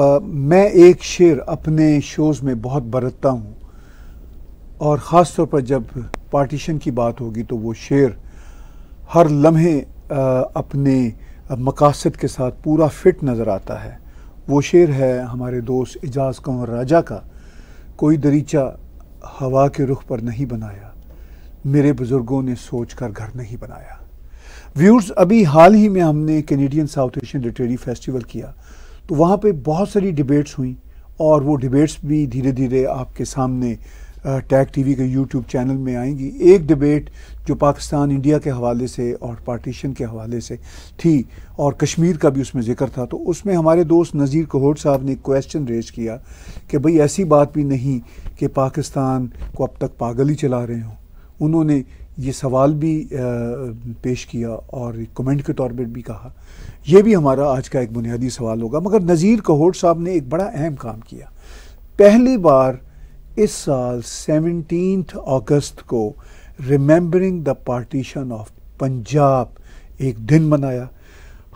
आ, मैं एक शेर अपने शोज़ में बहुत बरतता हूँ और ख़ास तौर पर जब पार्टीशन की बात होगी तो वो शेर हर लम्हे आ, अपने मकासद के साथ पूरा फिट नज़र आता है वो शेर है हमारे दोस्त एजाज़ कंवर राजा का कोई दरीचा हवा के रुख पर नहीं बनाया मेरे बुज़ुर्गों ने सोच कर घर नहीं बनाया व्यूर्स अभी हाल ही में हमने Canadian South Asian Literary Festival किया तो वहाँ पे बहुत सारी डिबेट्स हुई और वो डिबेट्स भी धीरे धीरे आपके सामने टैग टीवी के यूट्यूब चैनल में आएंगी एक डिबेट जो पाकिस्तान इंडिया के हवाले से और पार्टीशन के हवाले से थी और कश्मीर का भी उसमें जिक्र था तो उसमें हमारे दोस्त नज़ीर कोहोट साहब ने क्वेश्चन रेज किया कि भाई ऐसी बात भी नहीं कि पाकिस्तान को अब तक पागल ही चला रहे हों उन्होंने ये सवाल भी पेश किया और कमेंट के तौर पर भी कहा यह भी हमारा आज का एक बुनियादी सवाल होगा मगर नज़ीर कहोट साहब ने एक बड़ा अहम काम किया पहली बार इस साल सेवनटीन अगस्त को remembering the partition of Punjab एक दिन मनाया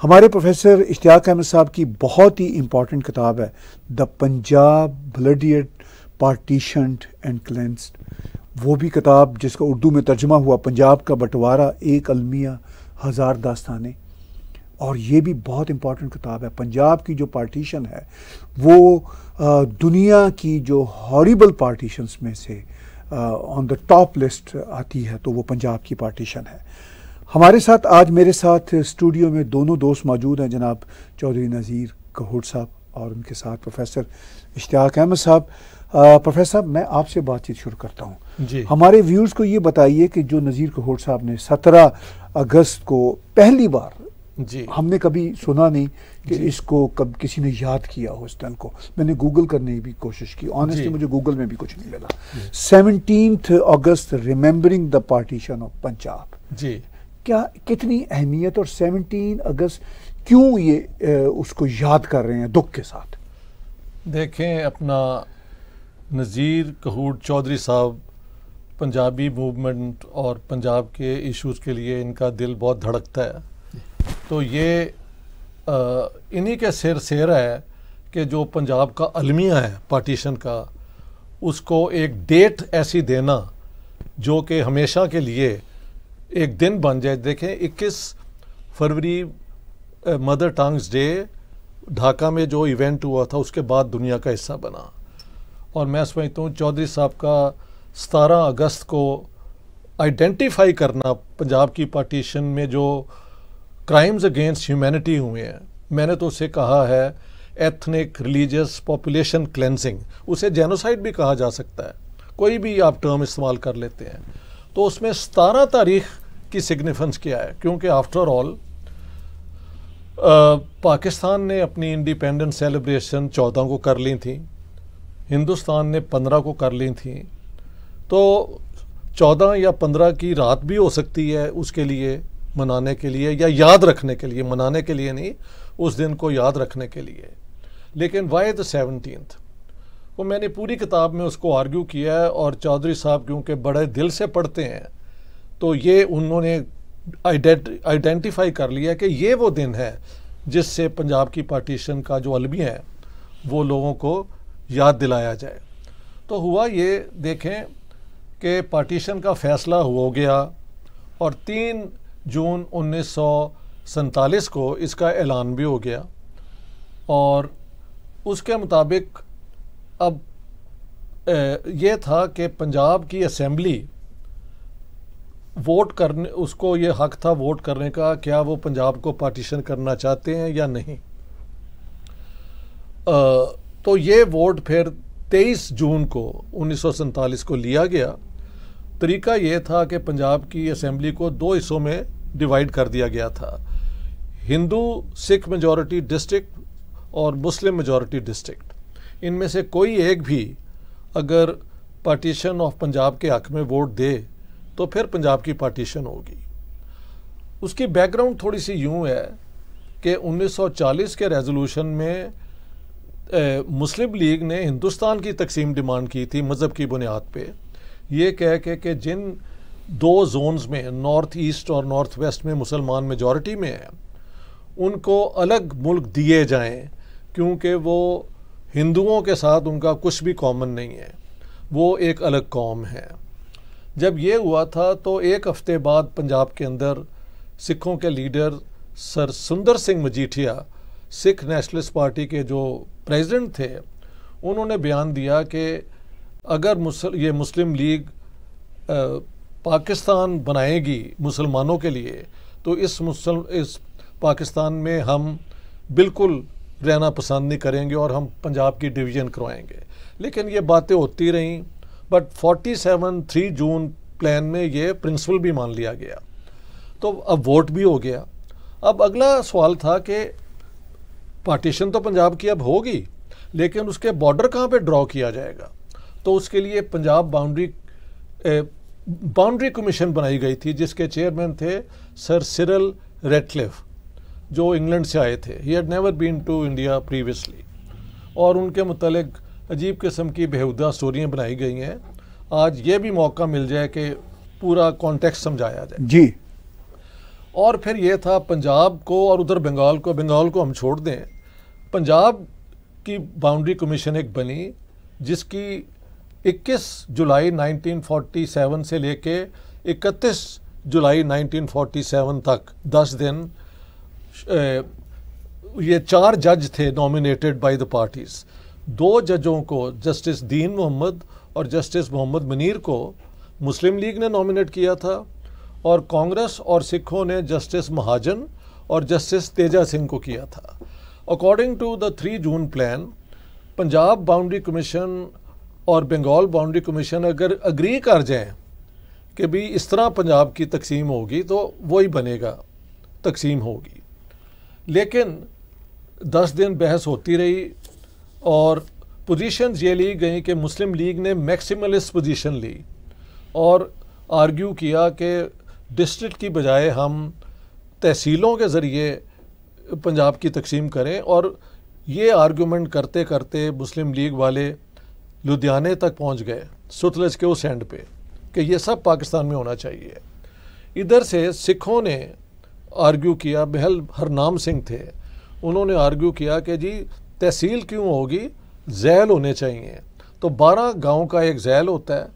हमारे प्रोफेसर इश्तियाक अहमद साहब की बहुत ही इम्पॉर्टेंट किताब है the Punjab bloodied partition and cleansed वो भी किताब जिसका उर्दू में तर्जमा हुआ पंजाब का बंटवारा एक अलमिया हज़ार दास्तान और ये भी बहुत इम्पॉर्टेंट किताब है पंजाब की जो पार्टीशन है वो आ, दुनिया की जो हॉरीबल पार्टीशंस में से ऑन द टॉप लिस्ट आती है तो वो पंजाब की पार्टीशन है हमारे साथ आज मेरे साथ स्टूडियो में दोनों दोस्त मौजूद हैं जनाब चौधरी नज़ीर कहूर साहब और उनके साथ प्रोफेसर इश्तियाक अहमद साहब प्रोफेसर साहब मैं आपसे बातचीत शुरू करता हूँ हमारे व्यूज़ को ये बताइए कि जो नज़ीर कहोट साहब ने सत्रह अगस्त को पहली बार जी हमने कभी सुना नहीं कि इसको कब किसी ने याद किया हो इस को मैंने गूगल करने की कोशिश की ऑनेस्टली मुझे गूगल में भी कुछ नहीं मिला seventeen August remembering the partition of Punjab जी क्या कितनी अहमियत और 17 अगस्त क्यों ये ए, उसको याद कर रहे हैं दुख के साथ देखें अपना नज़ीर कहूर चौधरी साहब पंजाबी मूवमेंट और पंजाब के इश्यूज के लिए इनका दिल बहुत धड़कता है तो ये इन्हीं के सिर सिर है कि जो पंजाब का अलमिया है पार्टीशन का उसको एक डेट ऐसी देना जो कि हमेशा के लिए एक दिन बन जाए देखें 21 फरवरी मदर टंग्स डे ढाका में जो इवेंट हुआ था उसके बाद दुनिया का हिस्सा बना और मैं समझता हूँ चौधरी साहब का 17 अगस्त को आइडेंटिफाई करना पंजाब की पार्टीशन में जो क्राइम्स अगेंस्ट ह्यूमैनिटी हुए हैं मैंने तो उसे कहा है एथनिक रिलीजियस पॉपुलेशन क्लेंसिंग उसे जेनोसाइड भी कहा जा सकता है कोई भी आप टर्म इस्तेमाल कर लेते हैं तो उसमें सतारह तारीख की सिग्निफेंस क्या है क्योंकि आफ्टर ऑल पाकिस्तान ने अपनी इंडिपेंडेंस सेलिब्रेशन चौदह को कर ली थी हिंदुस्तान ने पंद्रह को कर ली थी तो चौदह या पंद्रह की रात भी हो सकती है उसके लिए मनाने के लिए या याद रखने के लिए मनाने के लिए नहीं उस दिन को याद रखने के लिए लेकिन वाई द सेवनटीन वो मैंने पूरी किताब में उसको आर्ग्यू किया है और चौधरी साहब क्योंकि बड़े दिल से पढ़ते हैं तो ये उन्होंने आइडेंटिफाई कर लिया कि ये वो दिन है जिससे पंजाब की पार्टीशन का जो अलमी है वो लोगों को याद दिलाया जाए तो हुआ ये देखें कि पार्टीशन का फ़ैसला हो गया और तीन जून उन्नीस को इसका ऐलान भी हो गया और उसके मुताबिक अब ये था कि पंजाब की असम्बली वोट करने उसको ये हक था वोट करने का क्या वो पंजाब को पार्टीशन करना चाहते हैं या नहीं आ, तो ये वोट फिर 23 जून को उन्नीस को लिया गया तरीका ये था कि पंजाब की असम्बली को दो हिस्सों में डिवाइड कर दिया गया था हिंदू सिख मेजॉरिटी डिस्ट्रिक्ट और मुस्लिम मेजॉरिटी डिस्ट्रिक्ट इनमें से कोई एक भी अगर पार्टीशन ऑफ पंजाब के हक में वोट दे तो फिर पंजाब की पार्टीशन होगी उसकी बैकग्राउंड थोड़ी सी यूं है कि 1940 के रेजोल्यूशन में ए, मुस्लिम लीग ने हिंदुस्तान की तकसीम डिमांड की थी मज़हब की बुनियाद पे ये कह के कि जिन दो जोन्स में नॉर्थ ईस्ट और नॉर्थ वेस्ट में मुसलमान मेजॉरिटी में है उनको अलग मुल्क दिए जाएं क्योंकि वो हिंदुओं के साथ उनका कुछ भी कॉमन नहीं है वो एक अलग कौम है जब ये हुआ था तो एक हफ्ते बाद पंजाब के अंदर सिखों के leader sir Sunder Singh Majithia Sikh Nationalist Party के जो प्रेसिडेंट थे उन्होंने बयान दिया कि अगर मुसल, ये मुस्लिम लीग आ, पाकिस्तान बनाएगी मुसलमानों के लिए तो इस मुसल इस पाकिस्तान में हम बिल्कुल रहना पसंद नहीं करेंगे और हम पंजाब की डिवीज़न करवाएंगे लेकिन ये बातें होती रहीं बट 47 थ्री जून प्लान में ये प्रिंसिपल भी मान लिया गया तो अब वोट भी हो गया अब अगला सवाल था कि पार्टीशन तो पंजाब की अब होगी लेकिन उसके बॉर्डर कहाँ पे ड्रॉ किया जाएगा तो उसके लिए पंजाब बाउंड्री बाउंड्री कमीशन बनाई गई थी जिसके चेयरमैन थे सर सिरल रेटलिफ जो इंग्लैंड से आए थे he had never been to India previously और उनके मतलब अजीब किस्म की बेहुदा स्टोरियाँ बनाई गई हैं आज ये भी मौका मिल जाए कि पूरा कॉन्टेक्स समझाया जाए जी और फिर ये था पंजाब को और उधर बंगाल को बंगाल को हम छोड़ दें पंजाब की बाउंड्री कमीशन एक बनी जिसकी 21 जुलाई 1947 से लेके 31 जुलाई 1947 तक 10 दिन ये चार जज थे नॉमिनेटेड बाय द पार्टीज दो जजों को जस्टिस दीन मोहम्मद और जस्टिस मोहम्मद मनीर को मुस्लिम लीग ने नॉमिनेट किया था और कांग्रेस और सिखों ने जस्टिस महाजन और जस्टिस तेजा सिंह को किया था according to the three June plan Punjab boundary commission और बंगाल बाउंड्री कमीशन अगर अग्री कर जाएँ कि भी इस तरह पंजाब की तकसीम होगी तो वही बनेगा तकसीम होगी लेकिन दस दिन बहस होती रही और पोजीशन ये ली गई कि मुस्लिम लीग ने मैक्सिमलिस्ट पोजीशन ली और आर्ग्यू किया कि डिस्ट्रिक्ट की बजाय हम तहसीलों के ज़रिए पंजाब की तकसीम करें और ये आर्ग्यूमेंट करते करते मुस्लिम लीग वाले लुधियाने तक पहुंच गए सुतलज के उस एंड पे कि ये सब पाकिस्तान में होना चाहिए इधर से सिखों ने आर्ग्यू किया बहल हरनाम सिंह थे उन्होंने आर्ग्यू किया कि जी तहसील क्यों होगी जैल होने चाहिए तो 12 गांव का एक जैल होता है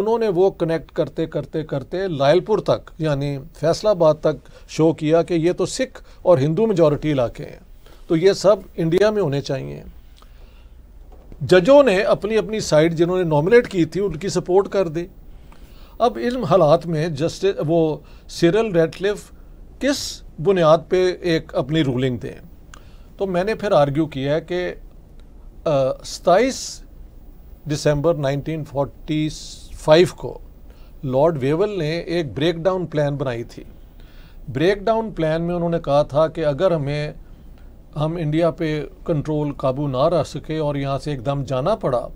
उन्होंने वो कनेक्ट करते करते करते लायलपुर तक यानी फैसलाबाद तक शो किया कि ये तो सिख और हिंदू मेजॉरिटी इलाके हैं तो ये सब इंडिया में होने चाहिए जजों ने अपनी अपनी साइड जिन्होंने नॉमिनेट की थी उनकी सपोर्ट कर दी अब इन हालात में जस्टिस वो सिरल रेटलिफ किस बुनियाद पे एक अपनी रूलिंग दें तो मैंने फिर आर्ग्यू किया है कि सताईस दिसंबर 1945 को लॉर्ड वेवल ने एक ब्रेकडाउन प्लान बनाई थी ब्रेकडाउन प्लान में उन्होंने कहा था कि अगर हमें हम इंडिया पे कंट्रोल काबू ना रह सके और यहाँ से एकदम जाना पड़ा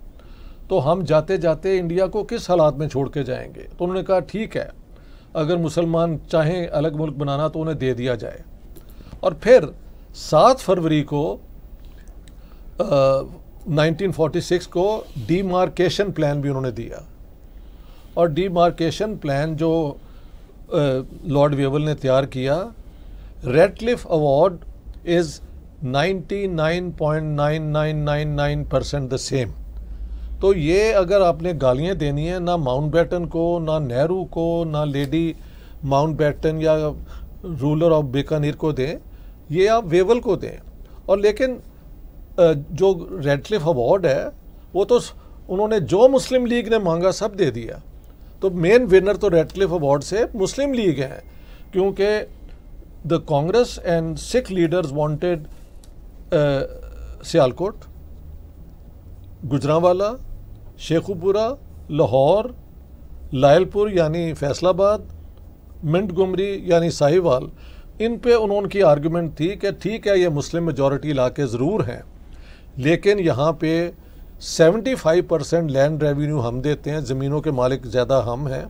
तो हम जाते जाते इंडिया को किस हालात में छोड़ के जाएंगे तो उन्होंने कहा ठीक है अगर मुसलमान चाहें अलग मुल्क बनाना तो उन्हें दे दिया जाए और फिर सात फरवरी को आ, 1946 को डीमार्केशन प्लान भी उन्होंने दिया और डीमार्केशन प्लान जो लॉर्ड वेवल ने तैयार किया Radcliffe award is 99.9999 percent the same तो ये अगर आपने गालियाँ देनी है ना माउंटबेटन को ना नेहरू को ना लेडी माउंटबेटन या रूलर ऑफ बीकानेर को दें ये आप वेवल को दें और लेकिन जो रेडलिफ अवार्ड है वो तो उन्होंने जो मुस्लिम लीग ने मांगा सब दे दिया तो मेन विनर तो रेडक्लिफ अवार्ड से मुस्लिम लीग है क्योंकि the Congress and Sikh leaders wanted Sialkot Gujranwala Sheikhupura Lahore Lyallpur यानी फैसलाबाद मिंट गुमरी यानी साहिवाल इन पे उन्होंने की आर्गुमेंट थी कि ठीक है ये मुस्लिम मेजॉरिटी इलाके ज़रूर हैं लेकिन यहाँ पे 75 परसेंट लैंड रेवेन्यू हम देते हैं ज़मीनों के मालिक ज़्यादा हम हैं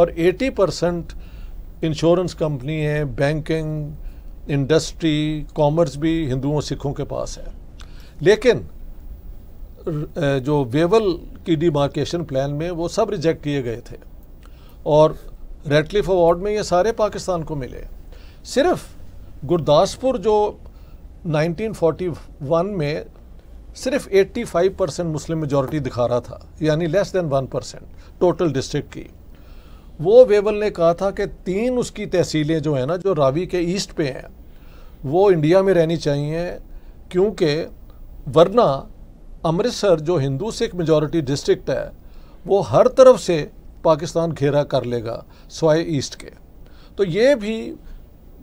और 80 परसेंट इंश्योरेंस कंपनी है बैंकिंग इंडस्ट्री कॉमर्स भी हिंदुओं सिखों के पास है लेकिन जो वेवल की डिमार्केशन प्लान में वो सब रिजेक्ट किए गए थे और रेडलिफ अवार्ड में ये सारे पाकिस्तान को मिले सिर्फ गुरदासपुर जो 1941 में सिर्फ 85 परसेंट मुस्लिम मेजॉरिटी दिखा रहा था यानी less than one percent total district की वो वेवल ने कहा था कि तीन उसकी तहसीलें जो है ना जो रावी के ईस्ट पे हैं वो इंडिया में रहनी चाहिए क्योंकि वरना अमृतसर जो हिंदू सिख मेजॉरिटी डिस्ट्रिक्ट है वो हर तरफ से पाकिस्तान घेरा कर लेगा सवाए ईस्ट के तो ये भी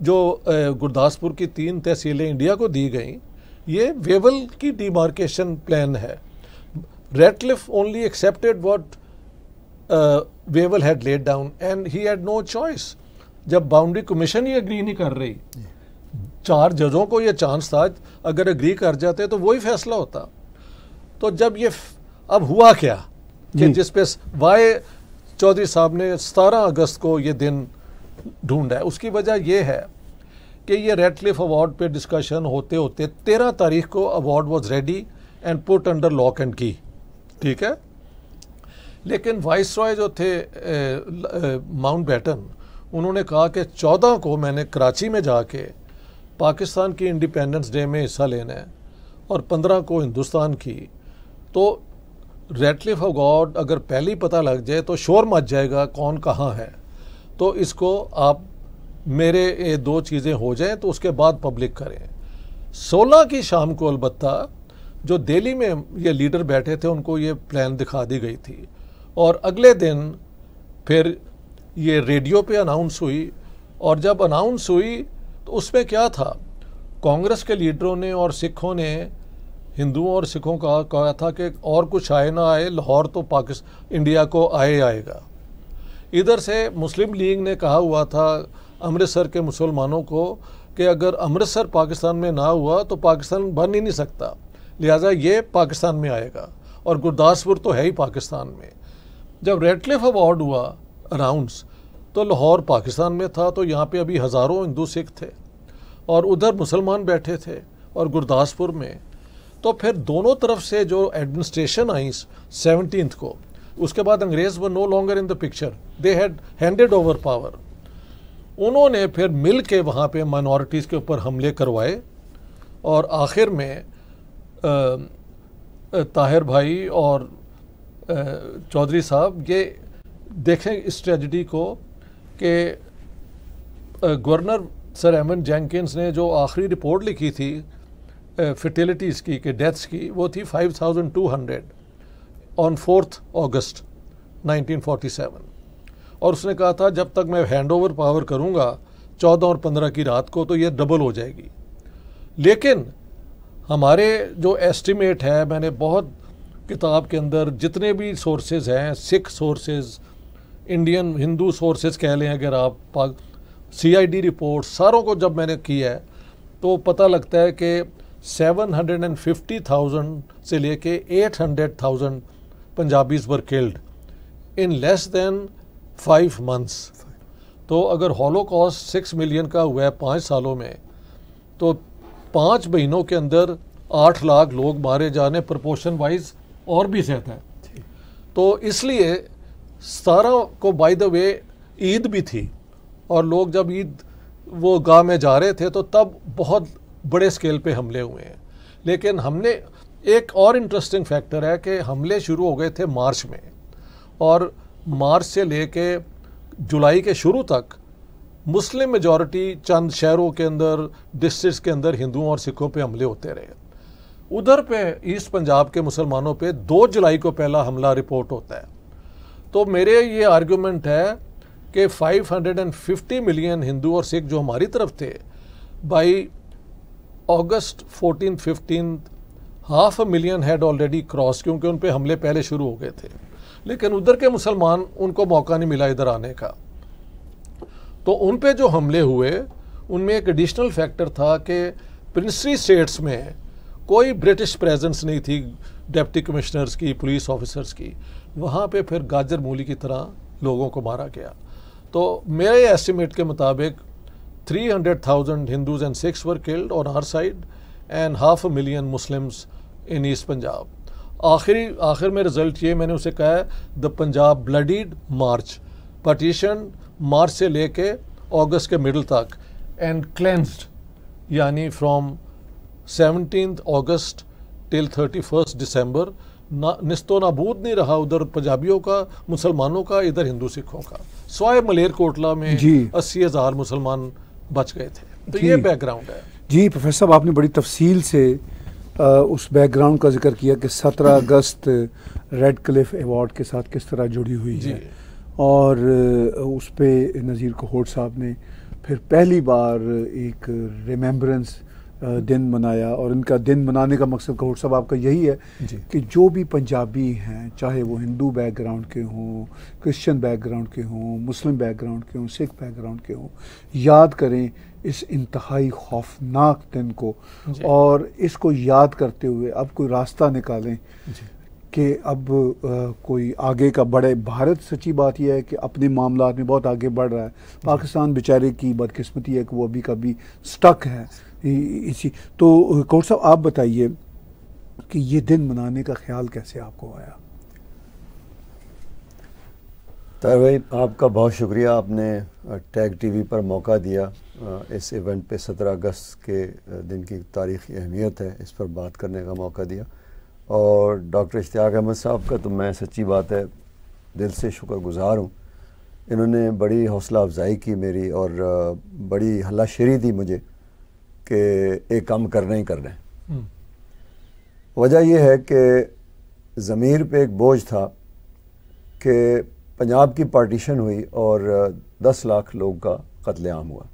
जो गुरदासपुर की तीन तहसीलें इंडिया को दी गई ये वेवल की डिमार्केशन प्लान है Radcliffe only accepted what Wavell had laid down and he had no choice जब बाउंड्री कमीशन ही अग्री नहीं कर रही चार जजों को ये चांस था अगर एग्री कर जाते तो वही फैसला होता तो जब ये अब हुआ क्या कि हम्म। जिस पे वाई चौधरी साहब ने 17 अगस्त को ये दिन ढूंढा है उसकी वजह यह है कि ये रेडलिफ अवार्ड पे डिस्कशन होते होते 13 तारीख को award was ready and put under lock and key ठीक है लेकिन वाइस रॉय जो थे माउंट बैटन उन्होंने कहा कि 14 को मैंने कराची में जाके पाकिस्तान की इंडिपेंडेंस डे में हिस्सा लेना है और पंद्रह को हिंदुस्तान की तो रेटलिफ ऑफ गॉड अगर पहले ही पता लग जाए तो शोर मच जाएगा कौन कहाँ है तो इसको आप मेरे ये दो चीज़ें हो जाएं तो उसके बाद पब्लिक करें सोलह की शाम को अलबत् जो दिल्ली में ये लीडर बैठे थे उनको ये प्लान दिखा दी गई थी और अगले दिन फिर ये रेडियो पे अनाउंस हुई और जब अनाउंस हुई तो उसमें क्या था कांग्रेस के लीडरों ने और सिखों ने हिंदुओं और सिखों का कहा था कि और कुछ आए ना आए लाहौर तो पाकिस्तान इंडिया को आए आएगा इधर से मुस्लिम लीग ने कहा हुआ था अमृतसर के मुसलमानों को कि अगर अमृतसर पाकिस्तान में ना हुआ तो पाकिस्तान बन ही नहीं सकता लिहाजा ये पाकिस्तान में आएगा और गुरदासपुर तो है ही पाकिस्तान में जब रेडलिफ अवार्ड हुआ अनाउंस तो लाहौर पाकिस्तान में था तो यहाँ पे अभी हज़ारों हिंदू सिख थे और उधर मुसलमान बैठे थे और गुरदासपुर में तो फिर दोनों तरफ से जो एडमिनिस्ट्रेशन आई सेवनटीन को उसके बाद अंग्रेज़ were no longer in the picture they had handed over power उन्होंने फिर मिल के वहाँ पर माइनॉरिटीज़ के ऊपर हमले करवाए और आखिर में ताहिर भाई और चौधरी साहब ये देखें इस ट्रेजडी को कि गवर्नर सर एमन जैंकिस ने जो आखिरी रिपोर्ट लिखी थी फर्टिलिटीज़ की कि डेथ्स की वो थी 5,200 ऑन फोर्थ अगस्त 1947 और उसने कहा था जब तक मैं हैंड ओवर पावर करूँगा चौदह और पंद्रह की रात को तो ये डबल हो जाएगी लेकिन हमारे जो एस्टिमेट है मैंने बहुत किताब के अंदर जितने भी सोर्सेज हैं Sikh sources Indian Hindu sources कह लें अगर आप सीआईडी रिपोर्ट सारों को जब मैंने की है तो पता लगता है कि 750,000 से लेके 800,000 Punjabis were killed in less than five months तो अगर हॉलोकॉस्ट सिक्स मिलियन का हुआ है पाँच सालों में तो पाँच महीनों के अंदर आठ लाख लोग मारे जाने प्रपोशन वाइज और भी ज़्यादा है तो इसलिए सतारह को बाय द वे ईद भी थी और लोग जब ईद वो गांव में जा रहे थे तो तब बहुत बड़े स्केल पे हमले हुए हैं लेकिन हमने एक और इंटरेस्टिंग फैक्टर है कि हमले शुरू हो गए थे मार्च में और मार्च से लेके जुलाई के शुरू तक मुस्लिम मेजॉरिटी चंद शहरों के अंदर डिस्ट्रिक्ट के अंदर हिंदुओं और सिखों पे हमले होते रहे उधर पे ईस्ट पंजाब के मुसलमानों पे 2 जुलाई को पहला हमला रिपोर्ट होता है तो मेरे ये आर्ग्यूमेंट है कि 550 मिलियन हिंदू और सिख जो हमारी तरफ थे by August 14 15 half million had already cross क्योंकि उन पर हमले पहले शुरू हो गए थे लेकिन उधर के मुसलमान उनको मौका नहीं मिला इधर आने का तो उन पे जो हमले हुए उनमें एक एडिशनल फैक्टर था कि प्रिंसरी स्टेट्स में कोई ब्रिटिश प्रेजेंस नहीं थी डेप्टी कमिश्नर्स की पुलिस ऑफिसर्स की वहाँ पे फिर गाजर मूली की तरह लोगों को मारा गया तो मेरे एस्टिमेट के मुताबिक 300,000 Hindus and six were killed on हर side and half a million Muslims in east Punjab आखिरी आखिर में रिजल्ट ये मैंने उसे कहा the Punjab bloodied March partition March से लेके अगस्त के मिडल तक एंड क्लेंस्ड यानी from seventeen August till thirty first December ना नस्तो नाबूद नहीं रहा उधर पंजाबियों का मुसलमानों का इधर हिंदू सिखों का स्वाय मलेरकोटला में अस्सी हज़ार मुसलमान बच गए थे तो ये बैकग्राउंड है जी प्रोफेसर साहब आपने बड़ी तफसील से आ, उस बैकग्राउंड का जिक्र किया कि 17 अगस्त रेड क्लिफ एवॉर्ड के साथ किस तरह जुड़ी हुई है और उस पर नज़ीर कोहोट साहब ने फिर पहली बार एक रिमेम्बरेंस दिन मनाया और इनका दिन मनाने का मकसद कहूर साहब आपका यही है कि जो भी पंजाबी हैं चाहे वो हिंदू बैकग्राउंड के हों क्रिश्चियन बैकग्राउंड के हों मुस्लिम बैकग्राउंड के हों सिख बैकग्राउंड के हों याद करें इस इंतहाई खौफनाक दिन को और इसको याद करते हुए अब कोई रास्ता निकालें कि अब आ, कोई आगे का बड़े भारत सच्ची बात यह है कि अपने मामला में बहुत आगे बढ़ रहा है पाकिस्तान बेचारे की बदकिस्मती है कि वो अभी कभी स्टक है इसी तो कौर साहब आप बताइए कि ये दिन मनाने का ख्याल कैसे आपको आया तार भाई आपका बहुत शुक्रिया आपने टैग टीवी पर मौका दिया इस इवेंट पे 17 अगस्त के दिन की तारीख अहमियत है इस पर बात करने का मौका दिया और डॉक्टर इश्तियाक अहमद साहब का तो मैं सच्ची बात है दिल से शुक्रगुजार हूँ इन्होंने बड़ी हौसला अफजाई की मेरी और बड़ी हल्ला दी मुझे कि एक काम करना ही करना है हम्म। वजह यह है कि ज़मीर पे एक बोझ था कि पंजाब की पार्टीशन हुई और दस लाख लोग का कत्लेआम हुआ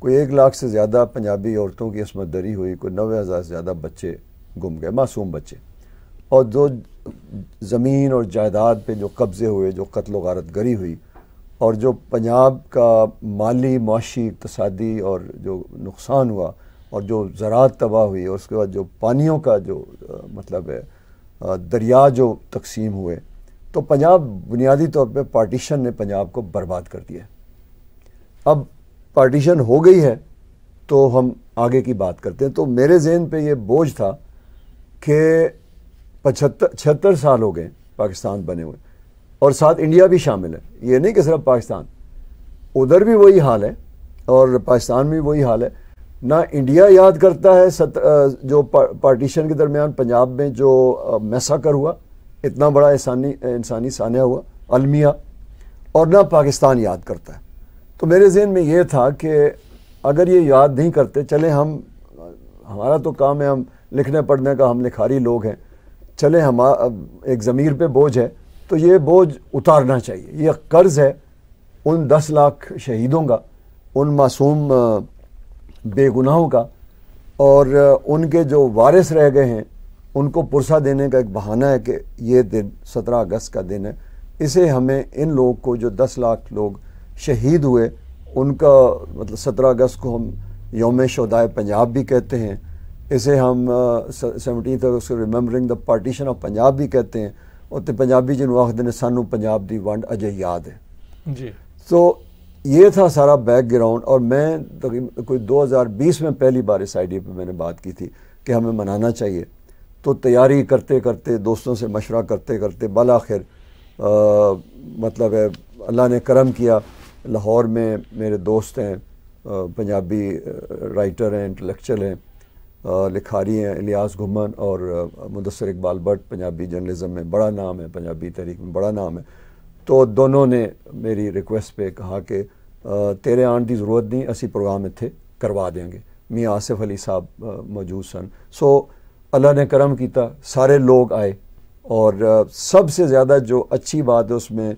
कोई एक लाख से ज़्यादा पंजाबी औरतों की असमत दरी हुई कोई नबे हज़ार से ज़्यादा बच्चे गुम गए मासूम बच्चे और जो ज़मीन और जायदाद पे जो कब्ज़े हुए जो कत्ल वारत गरी हुई और जो पंजाब का माली माशी इकतदी और जो नुकसान हुआ और जो ज़रात तबाह हुई और उसके बाद जो पानियों का जो आ, मतलब है दरिया जो तकसीम हुए तो पंजाब बुनियादी तौर पे पार्टीशन ने पंजाब को बर्बाद कर दिया अब पार्टीशन हो गई है तो हम आगे की बात करते हैं तो मेरे जहन पे ये बोझ था कि पचहत्तर छिहत्तर साल हो गए पाकिस्तान बने हुए और साथ इंडिया भी शामिल है ये नहीं कि सिर्फ पाकिस्तान उधर भी वही हाल है और पाकिस्तान में वही हाल है ना इंडिया याद करता है सत, जो पार्टीशन के दरमियान पंजाब में जो मैसाकर हुआ इतना बड़ा इंसानी इंसानी सानिया हुआ अलमिया और ना पाकिस्तान याद करता है तो मेरे जहन में ये था कि अगर ये याद नहीं करते चले हम हमारा तो काम है हम लिखने पढ़ने का हम लिखारी लोग हैं चले हम एक ज़मीर पे बोझ है तो ये बोझ उतारना चाहिए ये कर्ज़ है उन दस लाख शहीदों का उन मासूम बेगुनाहों का और उनके जो वारिस रह गए हैं उनको पुरसा देने का एक बहाना है कि ये दिन सत्रह अगस्त का दिन है इसे हमें इन लोग को जो दस लाख लोग शहीद हुए उनका मतलब सत्रह अगस्त को हम योम शदाय पंजाब भी कहते हैं इसे हम सेवनटीन अगस्त को remembering the partition of Punjab भी कहते हैं ਉੱਤੇ पंजाबी ਜਿਹਨੂੰ ਆਖਦੇ ਨੇ ਸਾਨੂੰ पंजाब की ਵੰਡ ਅਜੇ याद है सो so, ये था सारा बैकग्राउंड और मैं तकरीबन कोई 2020 में पहली बार इस आइडिया पे मैंने बात की थी कि हमें मनाना चाहिए तो तैयारी करते करते दोस्तों से मशवरा करते करते बल आखिर मतलब है अल्लाह ने करम किया लाहौर में मेरे दोस्त हैं पंजाबी राइटर हैं इंटलेक्चुअल हैं लिखारी हैं इलियास घुमन और मुदसर इकबाल भट्ट पंजाबी जर्नलिज़म में बड़ा नाम है पंजाबी तहरीक में बड़ा नाम है तो दोनों ने मेरी रिक्वेस्ट पे कहा कि तेरे आने की जरूरत नहीं असी प्रोग्राम इतने करवा देंगे मियाँ आसिफ अली साहब मौजूद सन सो अल्लाह ने करम किया सारे लोग आए और सबसे ज़्यादा जो अच्छी बात है उसमें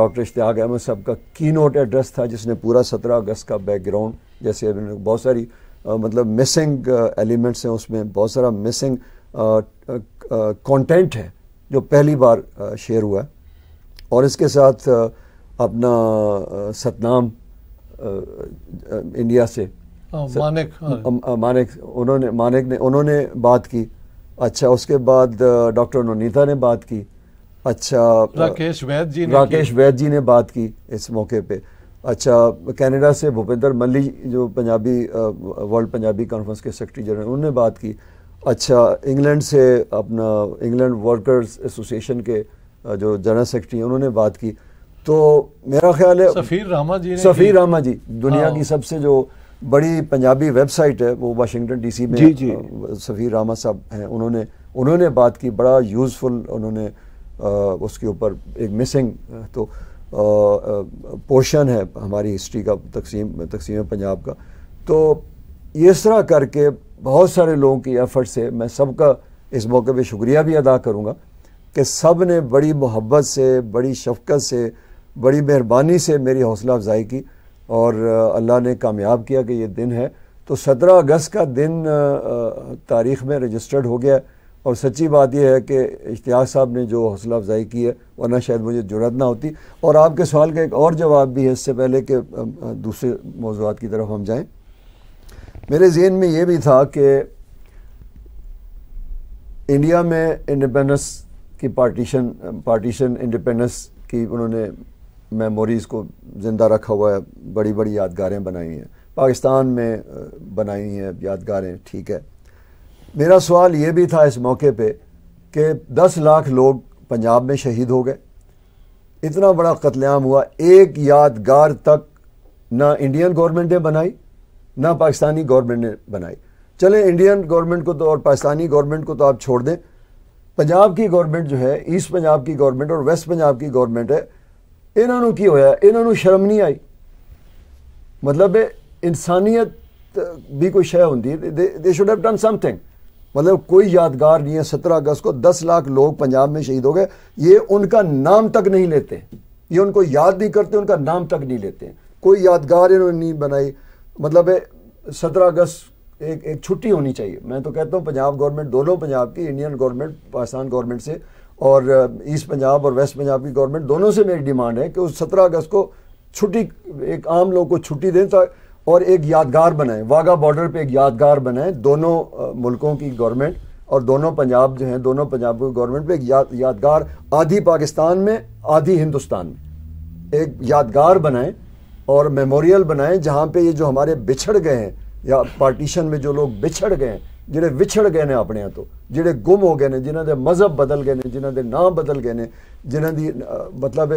डॉक्टर इश्तियाक अहमद साहब का की नोट एड्रेस था जिसने पूरा सत्रह अगस्त का बैकग्राउंड जैसे बहुत सारी मतलब मिसिंग एलिमेंट्स हैं उसमें बहुत सारा मिसिंग कंटेंट है जो पहली बार शेयर हुआ है और इसके साथ अपना सतनाम इंडिया से मानिक हाँ, मानिक हाँ। उन्होंने मानिक ने उन्होंने बात की अच्छा उसके बाद डॉक्टर नोनीता ने बात की अच्छा राकेश वैद जी ने राकेश वैद जी ने बात की इस मौके पे अच्छा कनाडा से भूपेंद्र मल्ली जो पंजाबी वर्ल्ड पंजाबी कॉन्फ्रेंस के सेक्रेटरी जनरल उन्होंने बात की अच्छा इंग्लैंड से अपना इंग्लैंड वर्कर्स एसोसिएशन के जो जनरल सेक्रेटरी हैं उन्होंने बात की तो मेरा ख्याल है सफ़ीर रामा जी सफ़ीर रामा जी दुनिया हाँ। की सबसे जो बड़ी पंजाबी वेबसाइट है वो वाशिंगटन डीसी में जी जी। सफ़ीर रामा साहब हैं उन्होंने उन्होंने बात की बड़ा यूज़फुल उन्होंने उसके ऊपर एक मिसिंग तो पोर्शन है हमारी हिस्ट्री का तकसीम तकसीम पंजाब का तो इस तरह करके बहुत सारे लोगों की एफर्ट से मैं सबका इस मौके पे शुक्रिया भी अदा करूँगा कि सब ने बड़ी मोहब्बत से बड़ी शफकत से बड़ी मेहरबानी से मेरी हौसला अफजाई की और अल्लाह ने कामयाब किया कि ये दिन है तो सत्रह अगस्त का दिन तारीख़ में रजिस्टर्ड हो गया और सच्ची बात यह है कि इश्तिया साहब ने जो हौसला अफजाई की है वरना शायद मुझे जुड़त ना होती और आपके सवाल का एक और जवाब भी है इससे पहले कि दूसरे मौजूद की तरफ हम जाएँ मेरे जहन में ये भी था कि इंडिया में इंडिपेंडेंस की पार्टीशन पार्टीशन इंडिपेंडेंस की उन्होंने मेमोरीज़ को ज़िंदा रखा हुआ है बड़ी बड़ी यादगारें बनाई हैं पाकिस्तान में बनाई हैं यादगारें ठीक है मेरा सवाल ये भी था इस मौके पे कि 10 लाख लोग पंजाब में शहीद हो गए इतना बड़ा कत्लेआम हुआ एक यादगार तक ना इंडियन गवर्नमेंट ने बनाई ना पाकिस्तानी गवर्नमेंट ने बनाई चलें इंडियन गवर्नमेंट को तो और पाकिस्तानी गवर्नमेंट को तो आप छोड़ दें पंजाब की गवर्नमेंट जो है ईस्ट पंजाब की गवर्नमेंट और वेस्ट पंजाब की गवर्नमेंट है इन्होंने की होया इन्होंने शर्म नहीं आई मतलब इंसानियत भी कोई शय होंगी they should have done something मतलब कोई यादगार नहीं है सत्रह अगस्त को दस लाख लोग पंजाब में शहीद हो गए ये उनका नाम तक नहीं लेते ये उनको याद नहीं करते उनका नाम तक नहीं लेते कोई यादगार इन्होंने नहीं बनाई मतलब सत्रह अगस्त एक एक छुट्टी होनी चाहिए मैं तो कहता हूँ पंजाब गवर्नमेंट दोनों पंजाब की इंडियन गवर्नमेंट पाकिस्तान गवर्नमेंट से और uh, ईस्ट पंजाब और वेस्ट पंजाब की गवर्नमेंट दोनों से मेरी डिमांड है कि उस सत्रह अगस्त को छुट्टी एक आम लोग को छुट्टी दें ताकि और एक यादगार बनाएं वाघा बॉर्डर पे एक यादगार बनाएं दोनों मुल्कों की गवर्नमेंट और दोनों पंजाब जो हैं दोनों पंजाब की गवर्नमेंट पे एक याद यादगार आधी पाकिस्तान में आधी हिंदुस्तान में एक यादगार बनाएं और मेमोरियल बनाएं जहाँ पे ये जो हमारे बिछड़ गए हैं या पार्टीशन में जो लोग बिछड़ गए हैं बिछड़ गए हैं अपने ਆਪਣਿਆਂ ਤੋਂ ਜਿਹੜੇ ਗੁੰਮ ਹੋ ਗਏ ਨੇ ਜਿਨ੍ਹਾਂ ਦੇ मज़हब बदल गए ਨੇ ਜਿਨ੍ਹਾਂ नाम बदल गए ਗਏ ਨੇ ਜਿਨ੍ਹਾਂ मतलब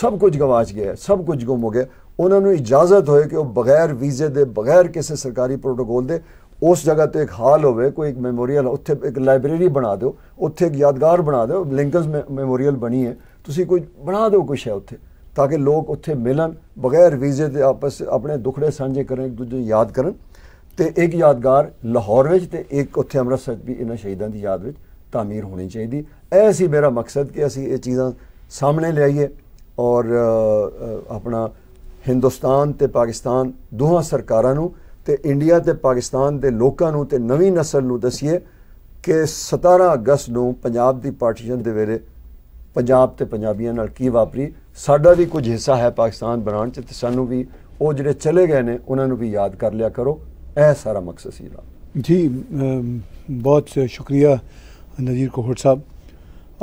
सब कुछ गंवाच गया है सब कुछ गुम हो गया ਉਹਨਾਂ ਨੂੰ ਇਜਾਜ਼ਤ ਹੋਏ ਕਿ ਉਹ ਬਗੈਰ ਵੀਜ਼ੇ ਦੇ ਬਗੈਰ ਕਿਸੇ ਸਰਕਾਰੀ ਪ੍ਰੋਟੋਕੋਲ ਦੇ ਉਸ ਜਗ੍ਹਾ ਤੇ ਇੱਕ ਹਾਲ ਹੋਵੇ ਕੋਈ ਇੱਕ ਮੈਮੋਰੀਅਲ ਉੱਥੇ ਇੱਕ ਲਾਇਬ੍ਰੇਰੀ ਬਣਾ ਦਿਓ ਉੱਥੇ ਇੱਕ ਯਾਦਗਾਰ ਬਣਾ ਦਿਓ ਲਿੰਕਨਸ ਮੈਮੋਰੀਅਲ ਬਣੀ ਹੈ ਤੁਸੀਂ ਕੋਈ ਬਣਾ ਦਿਓ ਕੁਝ ਹੈ ਉੱਥੇ ਤਾਂ ਕਿ ਲੋਕ ਉੱਥੇ ਮਿਲਣ ਬਗੈਰ ਵੀਜ਼ੇ ਦੇ ਆਪਸ ਆਪਣੇ ਦੁੱਖੜੇ ਸਾਂਝੇ ਕਰਨ ਇੱਕ ਦੂਜੇ ਨੂੰ ਯਾਦ ਕਰਨ ਤੇ ਇੱਕ ਯਾਦਗਾਰ ਲਾਹੌਰ ਵਿੱਚ ਤੇ ਇੱਕ ਉੱਥੇ ਅੰਮ੍ਰਿਤਸਰ ਵੀ ਇਹਨਾਂ ਸ਼ਹੀਦਾਂ ਦੀ ਯਾਦ ਵਿੱਚ ਤਾਮੀਰ ਹੋਣੀ ਚਾਹੀਦੀ ਐਸੀ ਮੇਰਾ ਮਕਸਦ ਕਿ ਅਸੀਂ ਇਹ ਚੀਜ਼ਾਂ ਸਾਹਮਣੇ ਲਿਆਈਏ ਔਰ ਆਪਣਾ ਹਿੰਦੁਸਤਾਨ ਤੇ ਪਾਕਿਸਤਾਨ ਦੋਹਾਂ ਸਰਕਾਰਾਂ ਨੂੰ ਤੇ ਇੰਡੀਆ ਤੇ ਪਾਕਿਸਤਾਨ ਦੇ ਲੋਕਾਂ ਨੂੰ ਤੇ ਨਵੀਂ ਨਸਲ ਨੂੰ ਦਸੀਏ ਕਿ 17 ਅਗਸਤ ਨੂੰ ਪੰਜਾਬ ਦੀ ਪਾਰਟੀਸ਼ਨ ਦੇ ਵੇਲੇ ਪੰਜਾਬ ਤੇ ਪੰਜਾਬੀਆਂ ਨਾਲ ਕੀ ਵਾਪਰੀ ਸਾਡਾ ਵੀ ਕੁਝ ਹਿੱਸਾ ਹੈ ਪਾਕਿਸਤਾਨ ਬਣਾਉਣ ਚ ਤੇ ਸਾਨੂੰ ਵੀ ਉਹ ਜਿਹੜੇ ਚਲੇ ਗਏ ਨੇ ਉਹਨਾਂ ਨੂੰ ਵੀ ਯਾਦ ਕਰ ਲਿਆ ਕਰੋ ਇਹ ਸਾਰਾ ਮਕਸਦ ਸੀ जी बहुत शुक्रिया नज़ीर कोहट साहब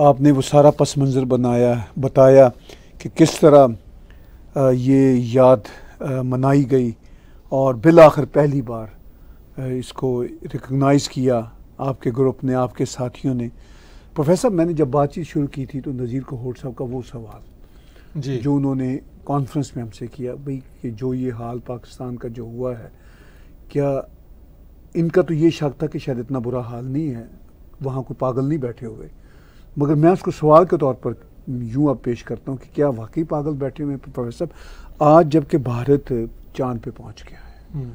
आपने वो सारा पस मंज़र बनाया बताया कि किस तरह ये याद मनाई गई और बिल आखिर पहली बार इसको रिकगनाइज़ किया आपके ग्रुप ने आपके साथियों ने प्रोफेसर मैंने जब बातचीत शुरू की थी तो नज़ीर कहोट साहब का वो सवाल जी जो उन्होंने कॉन्फ्रेंस में हमसे किया भाई कि जो ये हाल पाकिस्तान का जो हुआ है क्या इनका तो ये शक था कि शायद इतना बुरा हाल नहीं है वहाँ को पागल नहीं बैठे हुए मगर मैं उसको सवाल के तौर पर यूँ अब पेश करता हूँ कि क्या वाकई पागल बैठे हुए प्रोफेसर साहब आज जबकि भारत चांद पे पहुँच गया है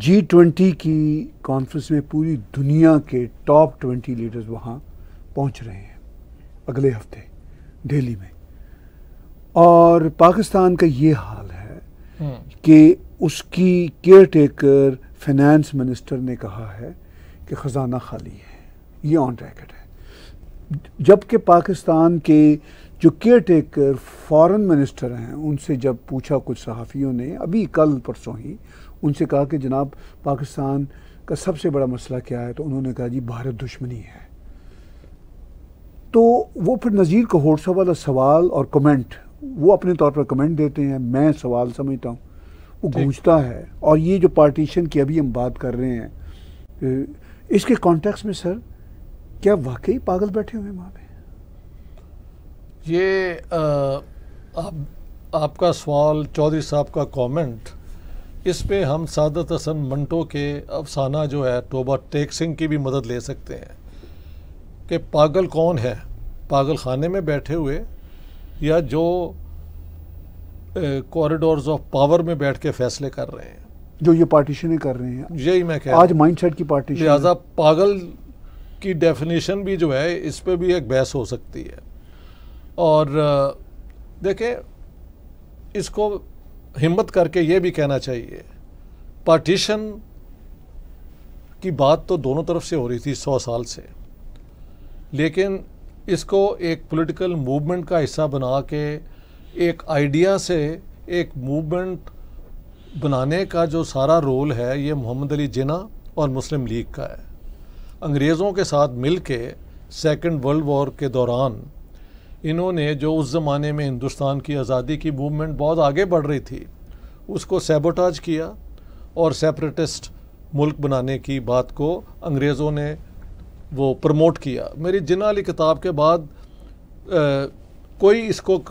जी हम्म। ट्वेंटी की कॉन्फ्रेंस में पूरी दुनिया के टॉप ट्वेंटी लीडर्स वहाँ पहुँच रहे हैं अगले हफ्ते दिल्ली में और पाकिस्तान का ये हाल है हम्म। कि उसकी केयर टेकर फाइनेंस मिनिस्टर ने कहा है कि ख़जाना खाली है ये ऑन रैकेट है जबकि पाकिस्तान के जो केयर टेकर फॉरन मिनिस्टर हैं उनसे जब पूछा कुछ सहाफ़ियों ने अभी कल परसों ही उनसे कहा कि जनाब पाकिस्तान का सबसे बड़ा मसला क्या है तो उन्होंने कहा जी भारत दुश्मनी है तो वो फिर नज़ीर कहोड़सा वाला सवाल और कमेंट वो अपने तौर पर कमेंट देते हैं मैं सवाल समझता हूँ वो गूंजता है और ये जो पार्टीशन की अभी हम बात कर रहे हैं इसके कॉन्टेक्स्ट में सर क्या वाकई पागल बैठे हुए वहाँ पे ये आ, आप, आपका सवाल चौधरी साहब का कमेंट इस पे हम सादत हसन मंटो के अफसाना जो है टोबा तो टेक सिंह की भी मदद ले सकते हैं कि पागल कौन है पागल खाने में बैठे हुए या जो कॉरिडोर्स ऑफ पावर में बैठ के फैसले कर रहे हैं जो ये पार्टीशन ही कर रहे हैं यही मैं कह आज माइंडसेट की पार्टीशन लिहाजा पागल की डेफिनेशन भी जो है इस पर भी एक बहस हो सकती है और देखें इसको हिम्मत करके ये भी कहना चाहिए पार्टीशन की बात तो दोनों तरफ से हो रही थी सौ साल से लेकिन इसको एक पॉलिटिकल मूवमेंट का हिस्सा बना के एक आइडिया से एक मूवमेंट बनाने का जो सारा रोल है ये मोहम्मद अली जिना और मुस्लिम लीग का है अंग्रेज़ों के साथ मिल के सेकेंड वर्ल्ड वॉर के दौरान इन्होंने जो उस ज़माने में हिंदुस्तान की आज़ादी की मूवमेंट बहुत आगे बढ़ रही थी उसको सेबोटाज किया और सेपरेटिस्ट मुल्क बनाने की बात को अंग्रेज़ों ने वो प्रमोट किया मेरी जिना अली किताब के बाद आ, कोई इसको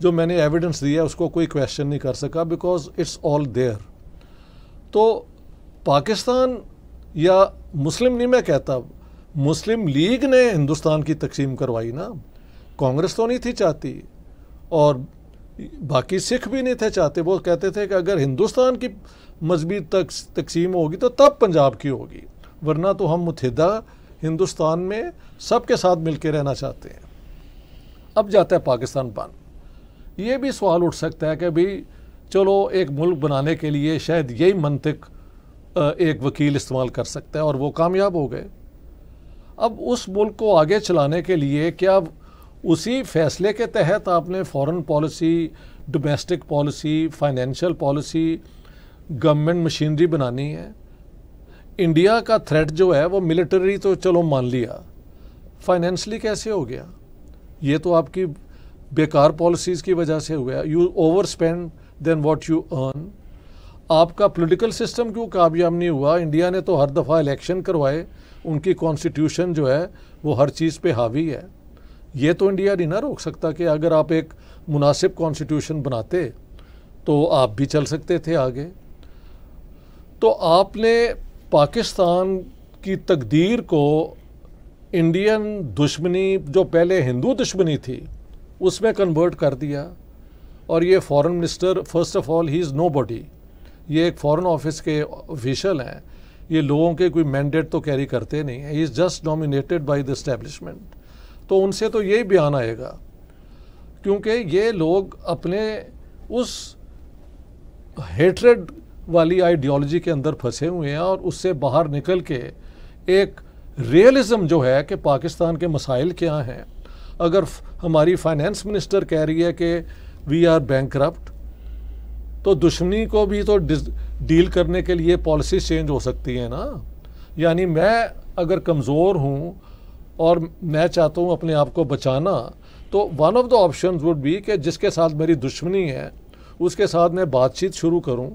जो मैंने एविडेंस दिया उसको कोई क्वेश्चन नहीं कर सका बिकॉज इट्स ऑल देयर तो पाकिस्तान या मुस्लिम नहीं मैं कहता मुस्लिम लीग ने हिंदुस्तान की तकसीम करवाई ना कांग्रेस तो नहीं थी चाहती और बाकी सिख भी नहीं थे चाहते वो कहते थे कि अगर हिंदुस्तान की मजहबी तक तकसीम होगी तो तब पंजाब की होगी वरना तो हम मुतहदा हिंदुस्तान में सबके साथ मिलकर रहना चाहते हैं अब जाता है पाकिस्तान बन ये भी सवाल उठ सकता है कि भाई चलो एक मुल्क बनाने के लिए शायद यही मंतिक एक वकील इस्तेमाल कर सकता है और वो कामयाब हो गए अब उस मुल्क को आगे चलाने के लिए क्या उसी फैसले के तहत आपने foreign policy domestic policy financial policy government machinery बनानी है इंडिया का थ्रेट जो है वो मिलिट्री तो चलो मान लिया फाइनेंशली कैसे हो गया ये तो आपकी बेकार पॉलिसीज़ की वजह से हुआ you over spend then what you earn आपका पॉलिटिकल सिस्टम क्यों कामयाब नहीं हुआ इंडिया ने तो हर दफ़ा इलेक्शन करवाए उनकी कॉन्स्टिट्यूशन जो है वो हर चीज़ पे हावी है ये तो इंडिया नहीं ना रोक सकता कि अगर आप एक मुनासिब कॉन्स्टिट्यूशन बनाते तो आप भी चल सकते थे आगे तो आपने पाकिस्तान की तकदीर को इंडियन दुश्मनी जो पहले हिंदू दुश्मनी थी उसमें कन्वर्ट कर दिया और ये foreign minister first of all he is nobody ये एक फॉरेन ऑफिस के ऑफिशियल हैं ये लोगों के कोई मैंडेट तो कैरी करते नहीं है is just dominated by the establishment तो उनसे तो यही बयान आएगा क्योंकि ये लोग अपने उस हेटरेड वाली आइडियोलॉजी के अंदर फंसे हुए हैं और उससे बाहर निकल के एक रियलिज्म जो है कि पाकिस्तान के मसाइल क्या हैं अगर हमारी फाइनेंस मिनिस्टर कह रही है कि वी आर बैंक तो दुश्मनी को भी तो डील करने के लिए पॉलिसी चेंज हो सकती है ना यानी मैं अगर कमज़ोर हूँ और मैं चाहता हूँ अपने आप को बचाना तो one of the option would be कि जिसके साथ मेरी दुश्मनी है उसके साथ मैं बातचीत शुरू करूँ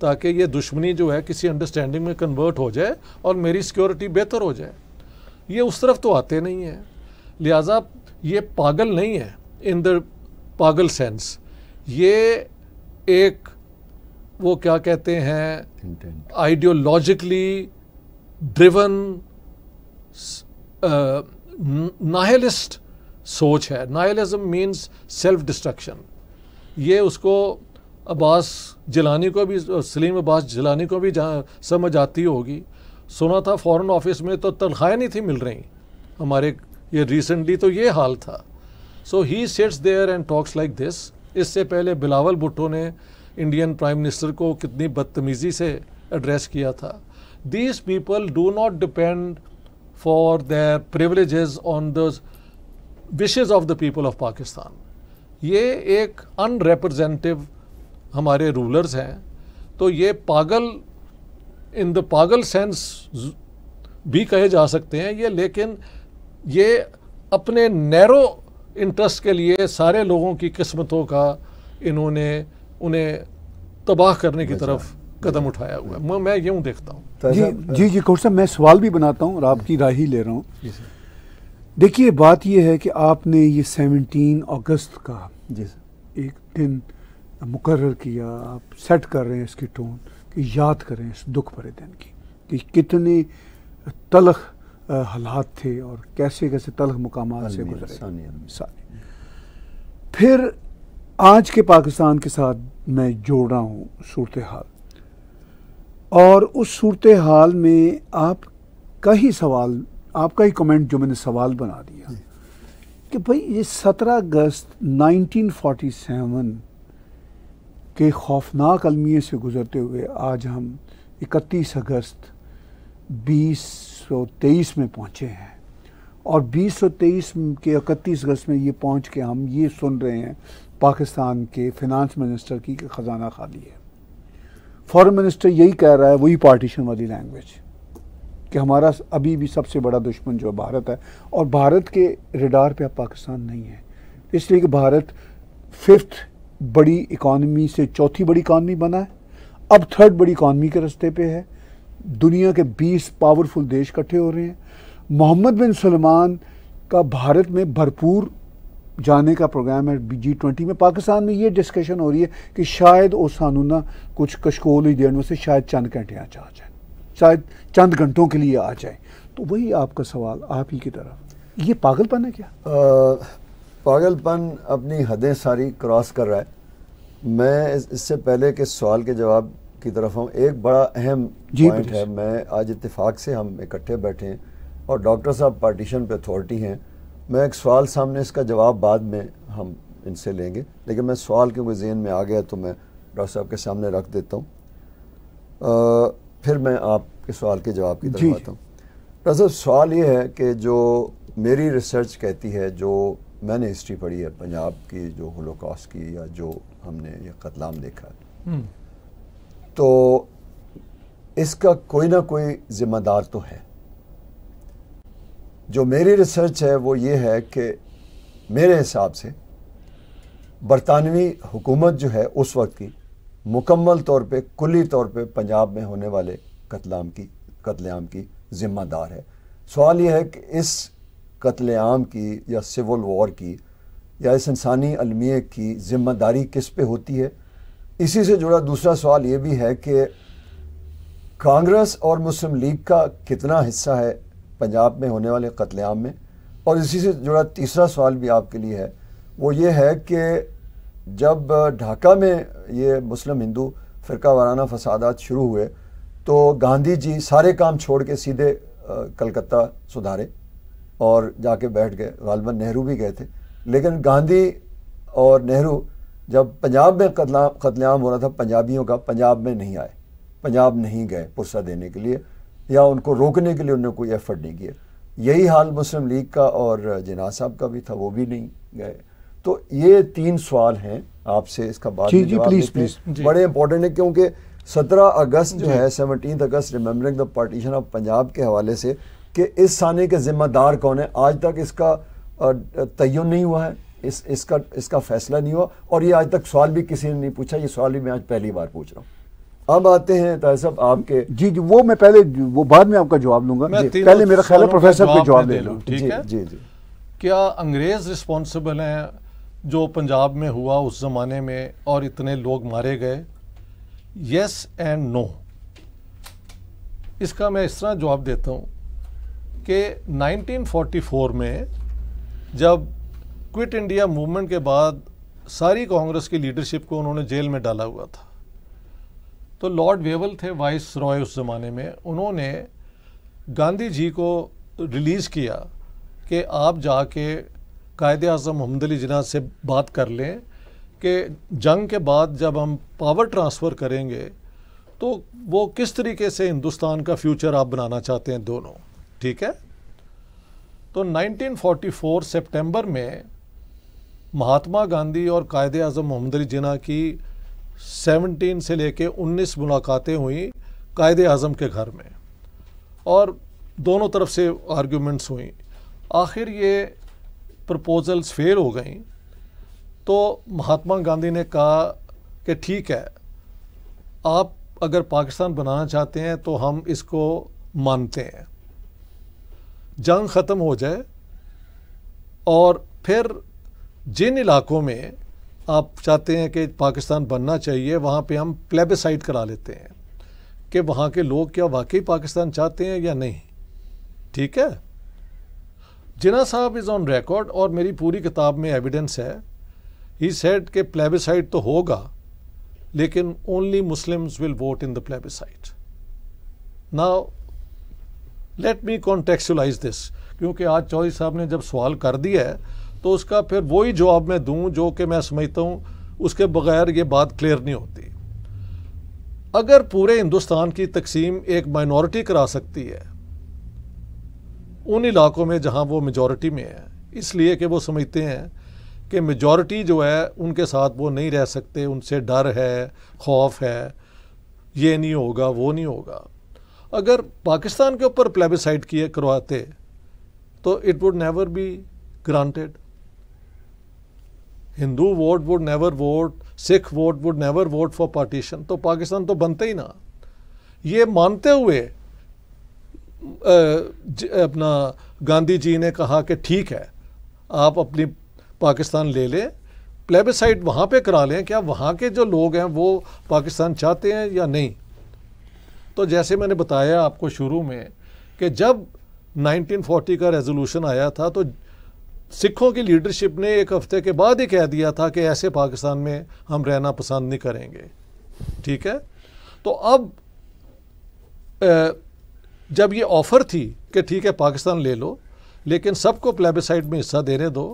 ताकि ये दुश्मनी जो है किसी अंडरस्टैंडिंग में कन्वर्ट हो जाए और मेरी सिक्योरिटी बेहतर हो जाए ये उस तरफ तो आते नहीं हैं लिहाजा ये पागल नहीं है इन द पागल सेंस ये एक वो क्या कहते हैं आइडियोलॉजिकली ड्रिवन नाहलिस्ट सोच है नाहलिज्म मीन्स सेल्फ डिस्ट्रक्शन ये उसको अब्बास जिलानी को भी सलीम अब्बास जिलानी को भी समझ आती होगी सुना था फॉरेन ऑफिस में तो तनख्वाहें नहीं थी मिल रही हमारे ये रिसेंटली तो ये हाल था so he sits there and talks like this इससे पहले बिलावल भुट्टो ने इंडियन प्राइम मिनिस्टर को कितनी बदतमीज़ी से एड्रेस किया था these people do not depend for their privilege on the wishes of the people of Pakistan ये एक अनरिप्रजेंटिव हमारे रूलर्स हैं तो ये पागल इन द पागल सेंस भी कहे जा सकते हैं ये लेकिन ये अपने नैरो इंटरेस्ट के लिए सारे लोगों की किस्मतों का इन्होंने उन्हें तबाह करने की अच्छा। तरफ कदम उठाया हुआ है मैं यूँ देखता हूँ तो जी जी जी कौर साहब मैं सवाल भी बनाता हूँ और आपकी राह ही ले रहा हूँ देखिए बात यह है कि आपने ये सेवनटीन अगस्त का एक दिन मुकर किया आप सेट कर रहे हैं इसकी टोन कि याद करें इस दुख भरे दिन की कि कितने तलख हालात थे और कैसे कैसे तलख मुकाम से गुजरे फिर आज के पाकिस्तान के साथ मैं जोड़ रहा हूँ सूरत हाल और उस सूरत हाल में आपका ही सवाल आपका ही कमेंट जो मैंने सवाल बना दिया कि भाई ये 17 अगस्त 1947 के खौफनाक अलमिये से गुज़रते हुए आज हम 31 अगस्त 2023 में पहुँचे हैं और 2023 के 31 अगस्त में ये पहुंच के हम ये सुन रहे हैं पाकिस्तान के फिनांस मिनिस्टर की ख़जाना खाली है फॉरेन मिनिस्टर यही कह रहा है वही पार्टीशन वाली लैंग्वेज कि हमारा अभी भी सबसे बड़ा दुश्मन जो भारत है और भारत के रिडार पे अब पाकिस्तान नहीं है इसलिए कि भारत फिफ्थ बड़ी इकॉनमी से चौथी बड़ी इकॉनमी बना है अब थर्ड बड़ी इकॉनमी के रास्ते पे है दुनिया के 20 पावरफुल देश इकट्ठे हो रहे हैं मोहम्मद बिन सलमान का भारत में भरपूर जाने का प्रोग्राम है जी ट्वेंटी में पाकिस्तान में ये डिस्कशन हो रही है कि शायद वो सानू ना कुछ कशकोल ही देने से शायद चंद घंटे आ जाए शायद चंद घंटों के लिए आ जाए तो वही आपका सवाल आप ही की तरफ ये पागलपन है क्या पागलपन अपनी हदें सारी क्रॉस कर रहा है मैं इससे पहले के सवाल के जवाब की तरफ हूँ एक बड़ा अहम पॉइंट है मैं आज इतफाक़ से हम इकट्ठे बैठे हैं और डॉक्टर साहब पार्टीशन पे अथॉरिटी हैं मैं एक सवाल सामने इसका जवाब बाद में हम इनसे लेंगे लेकिन मैं सवाल क्योंकि जहन में आ गया तो मैं डॉक्टर साहब के सामने रख देता हूँ फिर मैं आपके सवाल के जवाब की तरफ आता हूँ डॉक्टर साहब सवाल ये है कि जो मेरी रिसर्च कहती है जो मैंने हिस्ट्री पढ़ी है पंजाब की जो होलोकॉस्ट की या जो हमने ये कतलाम देखा है हम्म। तो इसका कोई ना कोई जिम्मेदार तो है जो मेरी रिसर्च है वो ये है कि मेरे हिसाब से बरतानवी हुकूमत जो है उस वक्त की मुकम्मल तौर पे कुली तौर पे पंजाब में होने वाले कत्लाम की कत्लेआम की ज़िम्मेदार है सवाल यह है कि इस कत्लेआम की या सिविल वॉर की या इस इंसानी अलमिए की ज़िम्मेदारी किस पे होती है इसी से जुड़ा दूसरा सवाल ये भी है कि कांग्रेस और मुस्लिम लीग का कितना हिस्सा है पंजाब में होने वाले कत्लेआम में और इसी से जुड़ा तीसरा सवाल भी आपके लिए है वो ये है कि जब ढाका में ये मुस्लिम हिंदू फ़िरका वाराना फसादात शुरू हुए तो गांधी जी सारे काम छोड़ के सीधे कलकत्ता सुधारे और जाके बैठ गए गालबन नेहरू भी गए थे लेकिन गांधी और नेहरू जब पंजाब में कतलाम कतलेआम हो रहा था पंजाबियों का पंजाब में नहीं आए पंजाब नहीं गए पुरसा देने के लिए या उनको रोकने के लिए उन्होंने कोई एफर्ट नहीं किया यही हाल मुस्लिम लीग का और जिनाज साहब का भी था वो भी नहीं गए तो ये तीन सवाल हैं आपसे इसका बात जी, जी, प्लीज, प्लीज, बड़े इंपॉर्टेंट है क्योंकि 17 अगस्त जो है seventeen August remembering the partition of Punjab के हवाले से कि इस साने के ज़िम्मेदार कौन है आज तक इसका तयन नहीं हुआ है इस इसका इसका फैसला नहीं हुआ और ये आज तक सवाल भी किसी ने नहीं पूछा ये सवाल भी मैं आज पहली बार पूछ रहा हूँ अब आते हैं ताहिर साहब आपके जी जी वो मैं पहले वो बाद में आपका जवाब लूंगा पहले मेरा ख्याल है प्रोफेसर पे जवाब दे लूँ ठीक है जी जी क्या अंग्रेज रिस्पॉन्सिबल हैं जो पंजाब में हुआ उस ज़माने में और इतने लोग मारे गए यस एंड नो इसका मैं इस तरह जवाब देता हूँ कि 1944 में जब क्विट इंडिया मूवमेंट के बाद सारी कांग्रेस की लीडरशिप को उन्होंने जेल में डाला हुआ था तो लॉर्ड वेवल थे वाइस रॉय उस ज़माने में उन्होंने गांधी जी को रिलीज़ किया कि आप जाके कायद अजम मोहम्मद अली जिना से बात कर लें कि जंग के बाद जब हम पावर ट्रांसफ़र करेंगे तो वो किस तरीके से हिंदुस्तान का फ्यूचर आप बनाना चाहते हैं दोनों ठीक है तो 1944 सितंबर में महात्मा गांधी और कायद अजम मोहम्मद अली जिना की सेवनटीन से लेके उन्नीस मुलाकातें हुई कायद अज़म के घर में और दोनों तरफ से आर्ग्यूमेंट्स हुई आखिर ये प्रपोज़ल्स फेल हो गई तो महात्मा गांधी ने कहा कि ठीक है आप अगर पाकिस्तान बनाना चाहते हैं तो हम इसको मानते हैं जंग ख़त्म हो जाए और फिर जिन इलाकों में आप चाहते हैं कि पाकिस्तान बनना चाहिए वहाँ पे हम प्लेबिसाइड करा लेते हैं कि वहाँ के लोग क्या वाकई पाकिस्तान चाहते हैं या नहीं ठीक है जिना साहब इज़ ऑन रिकॉर्ड और मेरी पूरी किताब में एविडेंस है ही सेड के प्लेबिसाइड तो होगा लेकिन only Muslims will vote in the plebiscite now let me contextualise this क्योंकि आज चौधरी साहब ने जब सवाल कर दिया है तो उसका फिर वही जवाब मैं दूं जो कि मैं समझता हूँ उसके बगैर ये बात क्लियर नहीं होती अगर पूरे हिंदुस्तान की तकसीम एक माइनॉरिटी करा सकती है उन इलाकों में जहाँ वो मेजॉरिटी में है इसलिए कि वो समझते हैं कि मेजॉरिटी जो है उनके साथ वो नहीं रह सकते उनसे डर है खौफ है ये नहीं होगा वो नहीं होगा अगर पाकिस्तान के ऊपर प्लेबिसाइड किए करवाते तो it would never be granted Hindu vote would never vote Sikh vote would never vote for partition तो पाकिस्तान तो बनते ही ना ये मानते हुए अपना गांधी जी ने कहा कि ठीक है आप अपनी पाकिस्तान ले लें प्लेबिसाइड वहाँ पे करा लें क्या वहाँ के जो लोग हैं वो पाकिस्तान चाहते हैं या नहीं तो जैसे मैंने बताया आपको शुरू में कि जब 1940 का रेजोल्यूशन आया था तो सिखों की लीडरशिप ने एक हफ्ते के बाद ही कह दिया था कि ऐसे पाकिस्तान में हम रहना पसंद नहीं करेंगे ठीक है तो अब जब ये ऑफ़र थी कि ठीक है पाकिस्तान ले लो लेकिन सबको प्लेबिसाइड में हिस्सा देने दो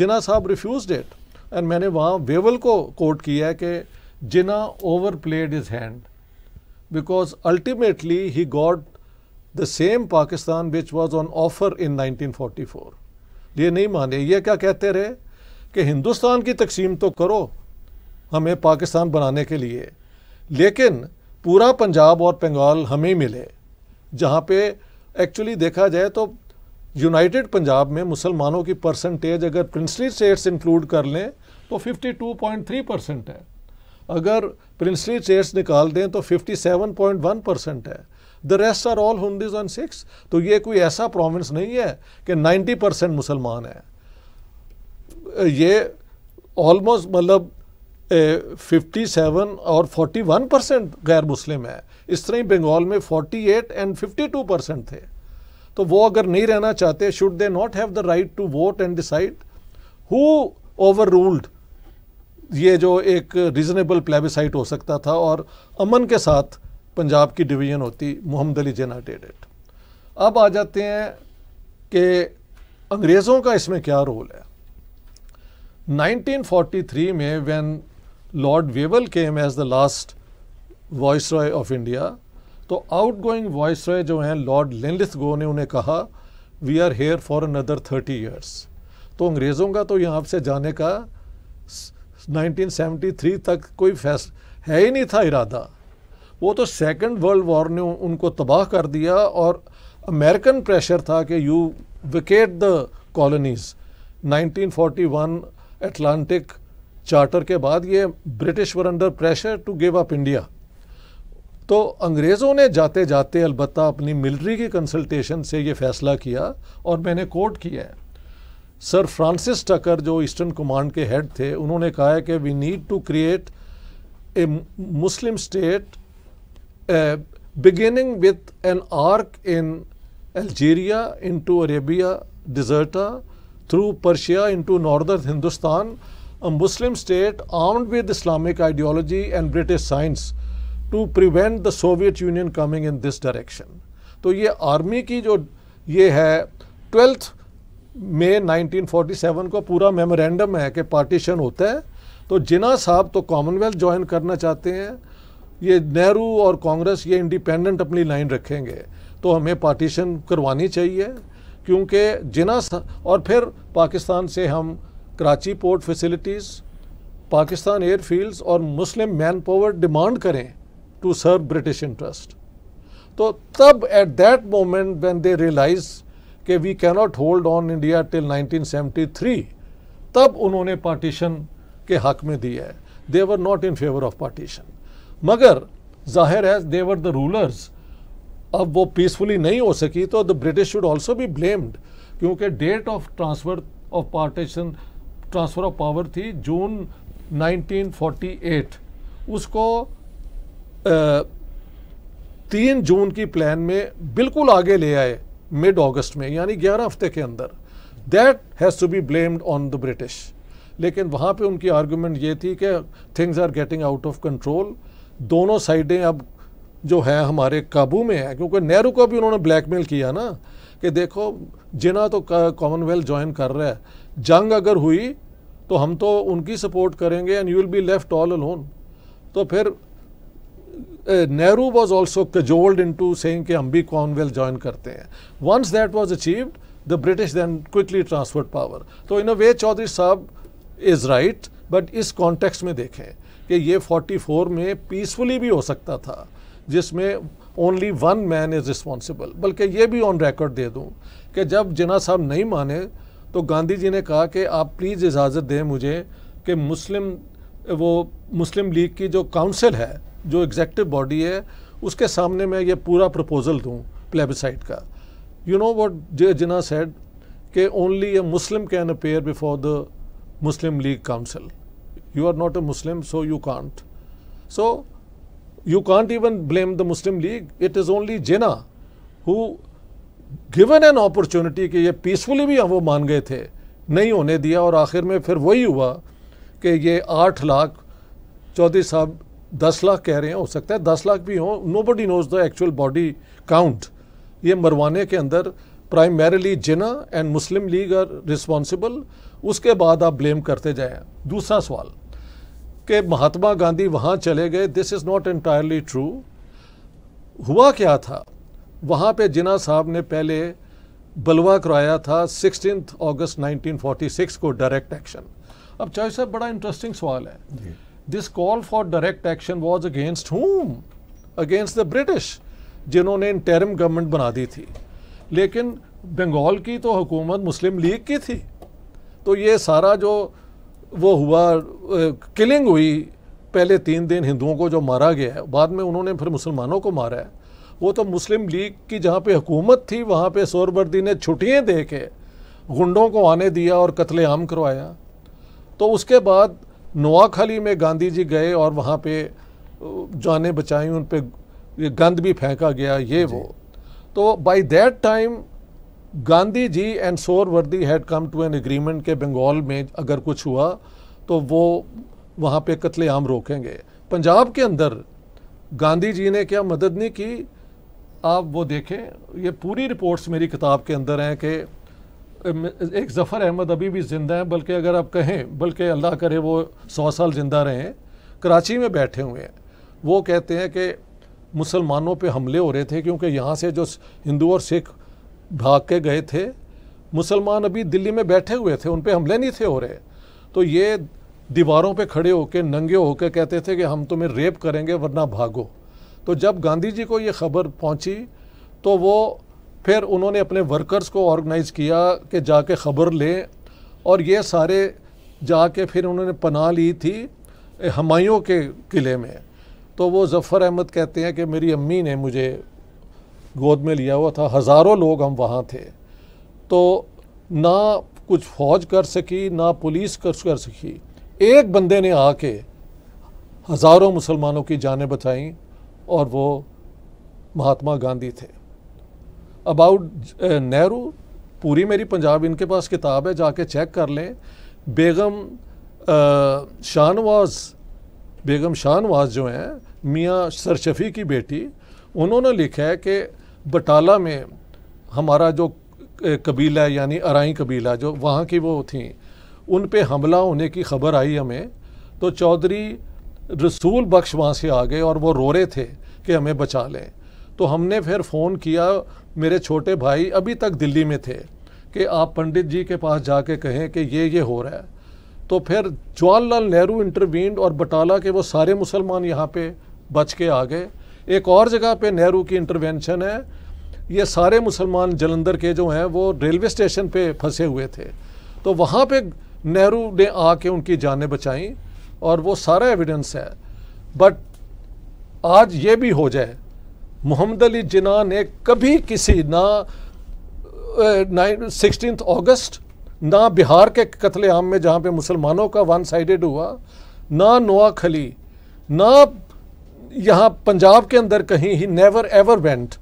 जिना साहब रिफ्यूज डेट एंड मैंने वहाँ वेवल को कोट किया है कि Jinnah over played his hand because ultimately he got the same Pakistan which was on offer in nineteen forty four ये नहीं माने ये क्या कहते रहे कि हिंदुस्तान की तकसीम तो करो हमें पाकिस्तान बनाने के लिए लेकिन पूरा पंजाब और बंगाल हमें मिले जहाँ पे एक्चुअली देखा जाए तो यूनाइटेड पंजाब में मुसलमानों की परसेंटेज अगर प्रिंसली स्टेट्स इंक्लूड कर लें तो 52.3 परसेंट है अगर प्रिंसली स्टेट्स निकाल दें तो 57.1 परसेंट है the rest are all Hindus and Sikhs तो ये कोई ऐसा प्रोविंस नहीं है कि 90 परसेंट मुसलमान हैं ये ऑलमोस्ट मतलब फिफ्टी सेवन और फोर्टी वन परसेंट गैर मुस्लिम है इस तरह ही बंगाल में forty eight and fifty two percent थे तो वो अगर नहीं रहना चाहते should they not have the right to vote and decide who over ruled ये जो एक रीज़नेबल प्लेबिसाइट हो सकता था और अमन के साथ पंजाब की डिवीज़न होती मोहम्मद अली जना डेड अब आ जाते हैं कि अंग्रेज़ों का इसमें क्या रोल है 1943 में when Lord Wavell came as the last viceroy of India तो आउट गोइंग वॉइस रॉय जो हैं लॉर्ड लेंथ गो ने उन्हें कहा we are here for another thirty years तो अंग्रेज़ों का तो यहाँ से जाने का 1973 तक कोई फैस है ही नहीं था इरादा वो तो सेकंड वर्ल्ड वॉर ने उनको तबाह कर दिया और अमेरिकन प्रेशर था कि you vacate the colonies 1941 Atlantic charter के बाद ये British were under pressure to give up India तो अंग्रेज़ों ने जाते जाते अलबत् अपनी मिलिट्री की कंसल्टेशन से ये फैसला किया और मैंने कोट किया है सर फ्रांसिस टकर जो ईस्टर्न कमांड के हेड थे उन्होंने कहा है कि we need to create a Muslim state beginning with an arc in Algeria into Arabia Deserta, through Persia into northern Hindustan, a Muslim state armed with Islamic ideology and British science to prevent the Soviet Union coming in this direction. तो ये army ki jo ye hai 12th may 1947 ko pura memorandum hai ke partition hota hai तो jinnah sahab to commonwealth join karna chahte हैं ये नेहरू और कांग्रेस ये independent अपनी line रखेंगे तो हमें पार्टीशन करवानी चाहिए क्योंकि जिना और फिर पाकिस्तान से हम Karachi port facilities Pakistan airfields और मुस्लिम मैन पावर डिमांड करें टू सर्व ब्रिटिश इंटरेस्ट तो तब at that moment when they realise के we cannot hold on India till 1973 तब उन्होंने पार्टीशन के हक में दिया है they were not in favour of partition मगर जाहिर है देवर द रूलर्स अब वो पीसफुली नहीं हो सकी तो द ब्रिटिश शुड ऑल्सो भी ब्लेम्ड क्योंकि date of transfer of partition transfer of power थी जून 1948 उसको तीन जून की प्लान में बिल्कुल आगे ले आए मिड अगस्त में यानी 11 हफ्ते के अंदर that has to be blamed on the British लेकिन वहाँ पे उनकी आर्गुमेंट ये थी कि things are getting out of control दोनों साइडें अब जो है हमारे काबू में है क्योंकि नेहरू को भी उन्होंने ब्लैकमेल किया ना कि देखो जिना तो कॉमनवेल्थ ज्वाइन कर रहा है जंग अगर हुई तो हम तो उनकी सपोर्ट करेंगे and you will be left all alone तो फिर Nehru was also cajoled into saying कि हम भी कॉमनवेल्थ ज्वाइन करते हैं once that was achieved the British then quickly transferred power तो इन अ वे चौधरी साहब is right but this context में देखें कि ये 44 में पीसफुली भी हो सकता था जिसमें only one man is responsible बल्कि ये भी ऑन रिकॉर्ड दे दूँ कि जब जिना साहब नहीं माने तो गांधी जी ने कहा कि आप प्लीज़ इजाज़त दें मुझे कि मुस्लिम वो मुस्लिम लीग की जो काउंसिल है जो एग्जेक्टिव बॉडी है उसके सामने मैं ये पूरा प्रपोज़ल दूँ प्लेबिसाइड का you know what J Jinnah said के only a Muslim can appear before the Muslim League council you are not a Muslim so you can't so you can't even blame the Muslim League it is only Jinnah who given an opportunity कि ये peacefully भी वो मान गए थे नहीं होने दिया और आखिर में फिर वही हुआ कि ये आठ लाख चौधरी साहब दस लाख कह रहे हैं हो सकता है दस लाख भी हो nobody knows the actual body count ये मरवाने के अंदर primarily Jinnah and Muslim League are responsible उसके बाद आप ब्लेम करते जाए दूसरा सवाल कि महात्मा गांधी वहाँ चले गए this is not entirely true हुआ क्या था वहाँ पे जिना साहब ने पहले बलवा कराया था सिक्सटीन अगस्त 1946 को डायरेक्ट एक्शन अब चाहे साहब बड़ा इंटरेस्टिंग सवाल है this call for direct action was against whom against the British जिन्होंने इंटरम गवर्नमेंट बना दी थी लेकिन बंगाल की तो हुकूमत मुस्लिम लीग की थी तो ये सारा जो वो हुआ किलिंग हुई पहले तीन दिन हिंदुओं को जो मारा गया है बाद में उन्होंने फिर मुसलमानों को मारा है वो तो मुस्लिम लीग की जहाँ पे हुकूमत थी वहाँ पे सोरबर्दी ने छुट्टियाँ दे के गुंडों को आने दिया और कत्लेआम करवाया तो उसके बाद नोआखली में गांधी जी गए और वहाँ पे जाने बचाई उन पर गंद भी फेंका गया ये वो तो by that time Gandhi ji and Suhrawardy had come to an agreement के बंगाल में अगर कुछ हुआ तो वो वहाँ पे कत्लेआम रोकेंगे पंजाब के अंदर गांधी जी ने क्या मदद नहीं की आप वो देखें ये पूरी रिपोर्ट्स मेरी किताब के अंदर हैं कि एक ज़फ़र अहमद अभी भी ज़िंदा हैं बल्कि अगर आप कहें बल्कि अल्लाह करे वो सौ साल ज़िंदा रहें कराची में बैठे हुए हैं वो कहते हैं कि मुसलमानों पे हमले हो रहे थे क्योंकि यहाँ से जो हिंदू और सिख भाग के गए थे मुसलमान अभी दिल्ली में बैठे हुए थे उन पर हमले नहीं थे हो रहे तो ये दीवारों पे खड़े होकर नंगे होकर कहते थे कि हम तुम्हें रेप करेंगे वरना भागो तो जब गांधी जी को ये खबर पहुंची तो वो फिर उन्होंने अपने वर्कर्स को ऑर्गेनाइज़ किया कि जाके ख़बर लें और ये सारे जाके फिर उन्होंने पनाह ली थी हमायों के किले में तो वो ज़फ़र अहमद कहते हैं कि मेरी अम्मी ने मुझे गोद में लिया हुआ था हज़ारों लोग हम वहाँ थे तो ना कुछ फौज कर सकी ना पुलिस कर, कर सकी एक बंदे ने आके हज़ारों मुसलमानों की जानें बचाई और वो महात्मा गांधी थे अबाउट नेहरू पूरी मेरी पंजाब इनके पास किताब है जाके चेक कर लें बेगम शाहनवाज बेगम शाहनवाज जो हैं मियाँ सरशफी की बेटी उन्होंने लिखा है कि बटाला में हमारा जो कबीला यानी अराई कबीला जो वहाँ की वो थी उन पे हमला होने की खबर आई हमें तो चौधरी रसूल बख्श वहाँ से आ गए और वो रो रहे थे कि हमें बचा लें तो हमने फिर फ़ोन किया मेरे छोटे भाई अभी तक दिल्ली में थे कि आप पंडित जी के पास जाके कहें कि ये ये हो रहा है तो फिर जवाहरलाल नेहरू इंटरवीन और बटाला के वो सारे मुसलमान यहाँ पे बच के आ गए एक और जगह पे नेहरू की इंटरवेंशन है ये सारे मुसलमान जलंधर के जो हैं वो रेलवे स्टेशन पे फंसे हुए थे तो वहाँ पे नेहरू ने आके उनकी जानें बचाई और वो सारा एविडेंस है बट आज ये भी हो जाए मोहम्मद अली जिना ने कभी किसी ना सिक्सटीन अगस्त ना बिहार के कतलेआम में जहाँ पे मुसलमानों का वन साइडेड हुआ ना नोआखली ना यहाँ पंजाब के अंदर कहीं ही नेवर एवर वेंट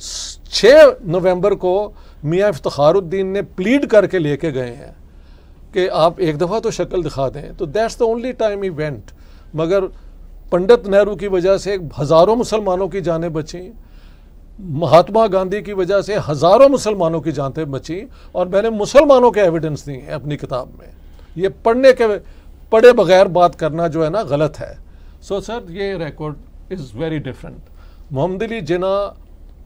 6 नवंबर को मियाँ इफ्तारुद्दीन ने प्लीड करके लेके गए हैं कि आप एक दफ़ा तो शक्ल दिखा दें तो that's the only time he went मगर पंडित नेहरू की वजह से हज़ारों मुसलमानों की जानें बची महात्मा गांधी की वजह से हज़ारों मुसलमानों की जानें बची और मैंने मुसलमानों के एविडेंस दिए हैं अपनी किताब में ये पढ़ने के पढ़े बगैर बात करना जो है ना गलत है सो so, सर ये record is very different. Muhammad Ali Jinnah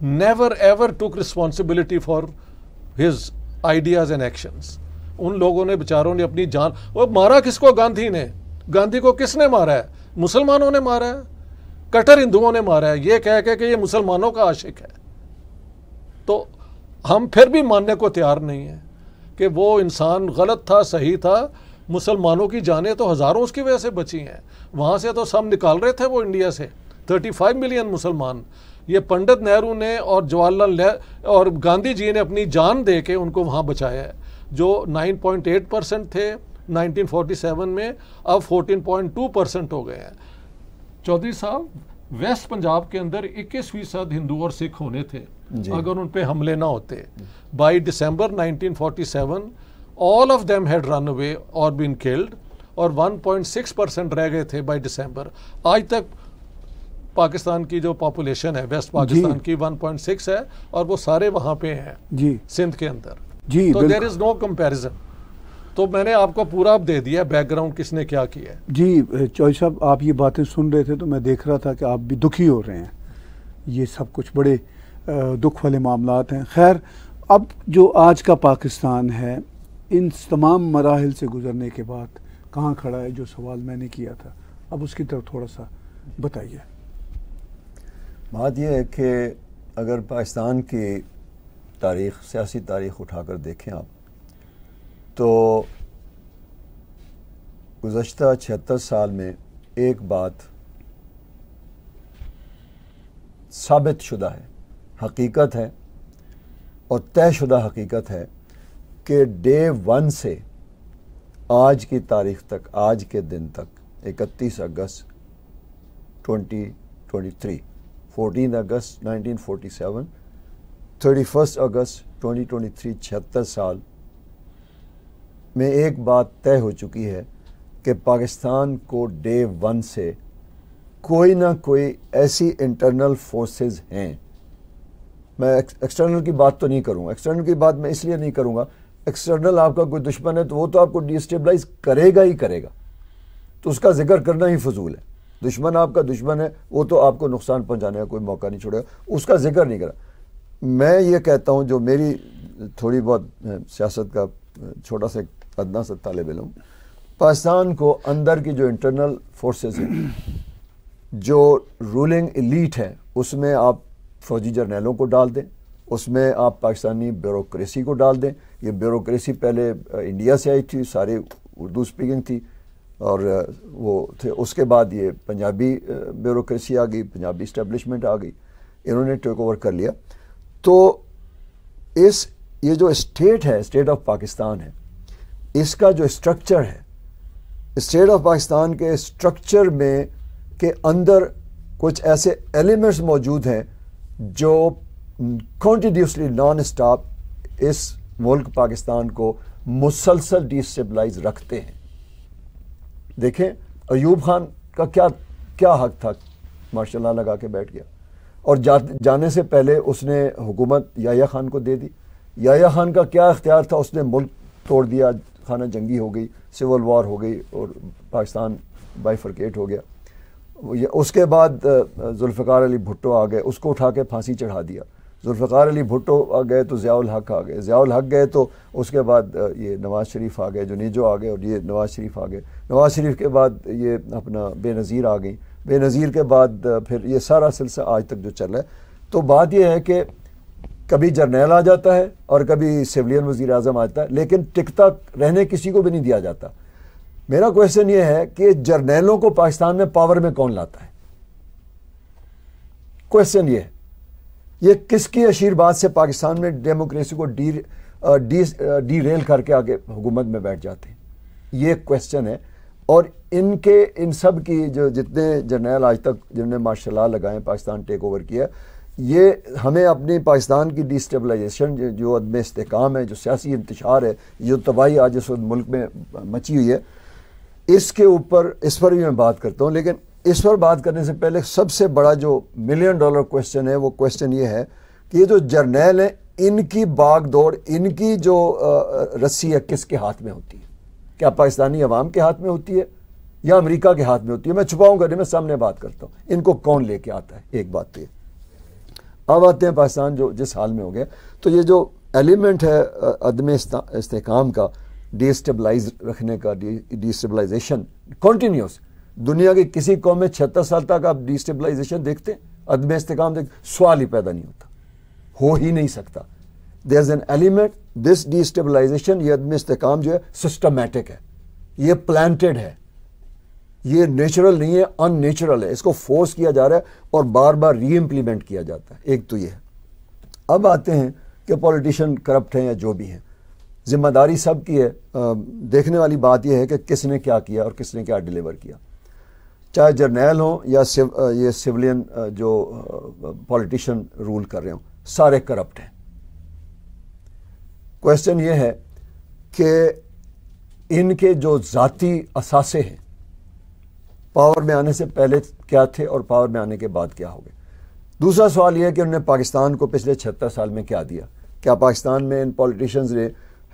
never ever took responsibility for his ideas and actions. उन लोगों ने बेचारों ने अपनी जान वो मारा किसको गांधी ने गांधी को किसने मारा है मुसलमानों ने मारा है कटर हिंदुओं ने मारा है ये कह के कि ये मुसलमानों का आशिक है तो हम फिर भी मानने को तैयार नहीं है कि वो इंसान गलत था सही था मुसलमानों की जानें तो हज़ारों उसकी वजह से बची हैं वहाँ से तो सब निकाल रहे थे वो इंडिया से 35 मिलियन मुसलमान ये पंडित नेहरू ने और जवाहरलाल और गांधी जी ने अपनी जान दे के उनको वहाँ बचाया है जो 9.8 परसेंट थे 1947 में अब 14.2 परसेंट हो गए हैं चौधरी साहब वेस्ट पंजाब के अंदर इक्कीस फीसद हिंदू और सिख होने थे अगर उन पर हमले ना होते by December nineteen all of them had run away और बीन किल्ड और 1.6 परसेंट रह गए थे बाई दिसंबर आज तक पाकिस्तान की जो पॉपुलेशन है वेस्ट पाकिस्तान की 1.6 है और वो सारे वहाँ पे हैं जी सिंध के अंदर जी तो देर इज़ नो कंपैरिजन तो मैंने आपको पूरा दे दिया बैकग्राउंड किसने क्या किया है जी चौह साहब आप ये बातें सुन रहे थे तो मैं देख रहा था कि आप भी दुखी हो रहे हैं ये सब कुछ बड़े दुख वाले मामला हैं खैर अब जो आज का पाकिस्तान है इन तमाम मराहल से गुजरने के बाद कहाँ खड़ा है जो सवाल मैंने किया था अब उसकी तरफ थोड़ा सा बताइए बात यह है कि अगर पाकिस्तान की तारीख सियासी तारीख उठाकर देखें आप तो गुज्त छिहत्तर साल में एक बात साबित शुदा है हकीकत है और तयशुदा हकीकत है कि डे वन से आज की तारीख तक आज के दिन तक 31 अगस्त 2023 14 अगस्त 1947 31 अगस्त 2023 छिहत्तर साल में एक बात तय हो चुकी है कि पाकिस्तान को डे वन से कोई ना कोई ऐसी इंटरनल फोर्सेस हैं मैं एक्सटर्नल की बात तो नहीं करूँगा एक्सटर्नल की बात मैं इसलिए नहीं करूँगा एक्सटर्नल आपका कोई दुश्मन है तो वो तो आपको डिस्टेबलाइज करेगा ही करेगा तो उसका जिक्र करना ही फजूल है दुश्मन आपका दुश्मन है वो तो आपको नुकसान पहुंचाने का कोई मौका नहीं छोड़ेगा उसका जिक्र नहीं करा मैं ये कहता हूँ जो मेरी थोड़ी बहुत सियासत का छोटा सा अदना सा तालब इलम पाकिस्तान को अंदर की जो इंटरनल फोर्सेस हैं जो रूलिंग इलीट है उसमें आप फौजी जर्नैलों को डाल दें उसमें आप पाकिस्तानी ब्यूरोसी को डाल दें ये ब्यूरोसी पहले इंडिया से आई थी सारी उर्दू स्पीकिंग थी और वो थे उसके बाद ये पंजाबी ब्यूरोसी आ गई पंजाबी इस्टेब्लिशमेंट आ गई इन्होंने टेक ओवर कर लिया तो इस ये जो स्टेट है स्टेट ऑफ पाकिस्तान है इसका जो स्ट्रक्चर है स्टेट ऑफ पाकिस्तान के स्ट्रक्चर में के अंदर कुछ ऐसे एलिमेंट्स मौजूद हैं जो कॉन्टीन्यूसली नॉन स्टॉप इस मुल्क पाकिस्तान को मुसलसल डिस्टेबलाइज रखते हैं देखें अयूब खान का क्या क्या हक था माशा लगा के बैठ गया और जा, जाने से पहले उसने हुकूमत याया खान को दे दी याया खान का क्या अख्तियार था उसने मुल्क तोड़ दिया खाना जंगी हो गई सिविल वॉर हो गई और पाकिस्तान बाईफरकेट हो गया उसके बाद जुल्फ़ार अली भुट्टो आ गए उसको उठा के फांसी चढ़ा दिया जुल्फ़ार अली भुट्टो आ गए तो ज़ियाउल हक आ गए ज़ियाउल हक गए तो उसके बाद ये नवाज़ शरीफ आ गए जुनीजो आ गए और ये नवाज़ शरीफ आ गए नवाज़ शरीफ के बाद ये अपना बेनज़ीर आ गई बेनज़ीर के बाद फिर ये सारा सिलसिला आज तक जो चल रहा है तो बात यह है कि कभी जर्नैल आ जाता है और कभी सिविलियन वज़ी अजम जाता है लेकिन टिकता रहने किसी को भी नहीं दिया जाता मेरा क्वेश्चन ये है कि जर्नैलों को पाकिस्तान में पावर में कौन लाता है क्वेश्चन ये है ये किसकी आशीर्वाद से पाकिस्तान में डेमोक्रेसी को डी डी डी रेल करके आगे हुकूमत में बैठ जाते हैं ये क्वेश्चन है और इनके इन सब की जो जितने जर्नैल आज तक जिन्होंने मार्शल लगाए पाकिस्तान टेक ओवर किया ये हमें अपनी पाकिस्तान की डिस्टेबलाइजेशन जो अदम इसकाम है जो सियासी इंतशार है जो तबाही आज इस मुल्क में मची हुई है इसके ऊपर इस पर भी मैं बात करता हूँ लेकिन इस पर बात करने से पहले सबसे बड़ा जो मिलियन डॉलर क्वेश्चन है वो क्वेश्चन ये है कि ये जो जर्नैल हैं इनकी बाग दौड़ इनकी जो रस्सी है किसके हाथ में होती है क्या पाकिस्तानी अवाम के हाथ में होती है या अमेरिका के हाथ में होती है मैं छुपाऊंगा नहीं मैं सामने बात करता हूँ इनको कौन लेके आता है एक बात तो ये अब आते हैं पाकिस्तान जो जिस हाल में हो गया तो ये जो एलिमेंट है अदम इस्तेकाम का डिस्टेबलाइज रखने का डिस्टेबलाइजेशन कॉन्टीन्यूस दुनिया के किसी कौम में छहत्तर साल तक आप डिस्टेबलाइजेशन देखते अदम इसकाम देख सवाल ही पैदा नहीं होता हो ही नहीं सकता there is an element this destabilisation ये अदम इसकाम जो है सिस्टमेटिक है ये प्लान्टेड है ये नेचुरल नहीं है अननेचुरल है इसको फोर्स किया जा रहा है और बार बार री इम्प्लीमेंट किया जाता है एक तो ये है अब आते हैं कि पॉलिटिशियन करप्ट हैं या जो भी हैं जिम्मेदारी सब की है देखने वाली बात यह है कि किसने क्या किया और किसने क्या डिलीवर किया चाहे जर्नैल हों या सिव, ये सिविलियन जो पॉलिटिशियन रूल कर रहे हों सारे करप्ट हैं क्वेश्चन ये है कि इनके जो ज़ाती असासे हैं पावर में आने से पहले क्या थे और पावर में आने के बाद क्या हो गए दूसरा सवाल यह है कि उन्होंने पाकिस्तान को पिछले छहत्तर साल में क्या दिया क्या पाकिस्तान में इन पॉलिटिशियंस ने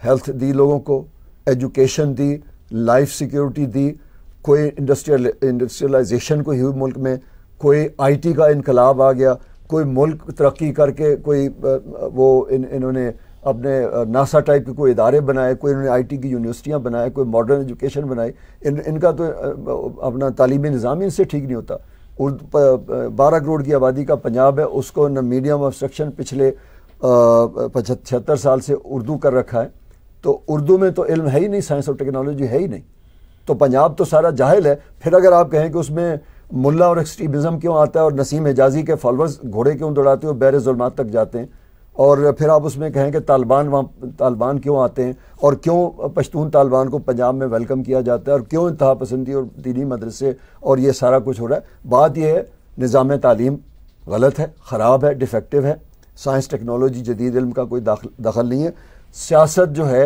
हेल्थ दी लोगों को एजुकेशन दी लाइफ सिक्योरिटी दी कोई इंडस्ट्रियल इंडस्ट्रियलाइजेशन को हुई मुल्क में कोई आईटी का इनकलाब आ गया कोई मुल्क तरक्की करके कोई वो इन इन्होंने अपने नासा टाइप के कोई इदारे बनाए कोई इन्होंने आईटी की यूनिवर्सिटियाँ बनाए कोई मॉडर्न एजुकेशन बनाई इन इनका तो अपना तालीमी निज़ाम इनसे ठीक नहीं होता बारह करोड़ की आबादी का पंजाब है उसको न मीडियम सेक्शन पिछले पचहत्तर साल से उर्दू कर रखा है तो उर्दू में तो इल्म है ही नहीं साइंस और टेक्नोलॉजी है ही नहीं तो पंजाब तो सारा जाहिल है फिर अगर आप कहें कि उसमें मुल्ला और एक्सट्रीमिज़म क्यों आता है और नसीम एजाजी के फॉलोअर्स घोड़े क्यों दौड़ाते हैं और बैर जुलमात तक जाते हैं और फिर आप उसमें कहें कि तालिबान वहाँ तालिबान क्यों आते हैं और क्यों पश्तून तालिबान को पंजाब में वेलकम किया जाता है और क्यों इंतहा पसंदी और दीनी मदरसे और ये सारा कुछ हो रहा है बात यह है निज़ाम तालीम गलत है ख़राब है डिफेक्टिव है साइंस टेक्नोलॉजी जदीद इल्म का कोई दखल नहीं है सियासत जो है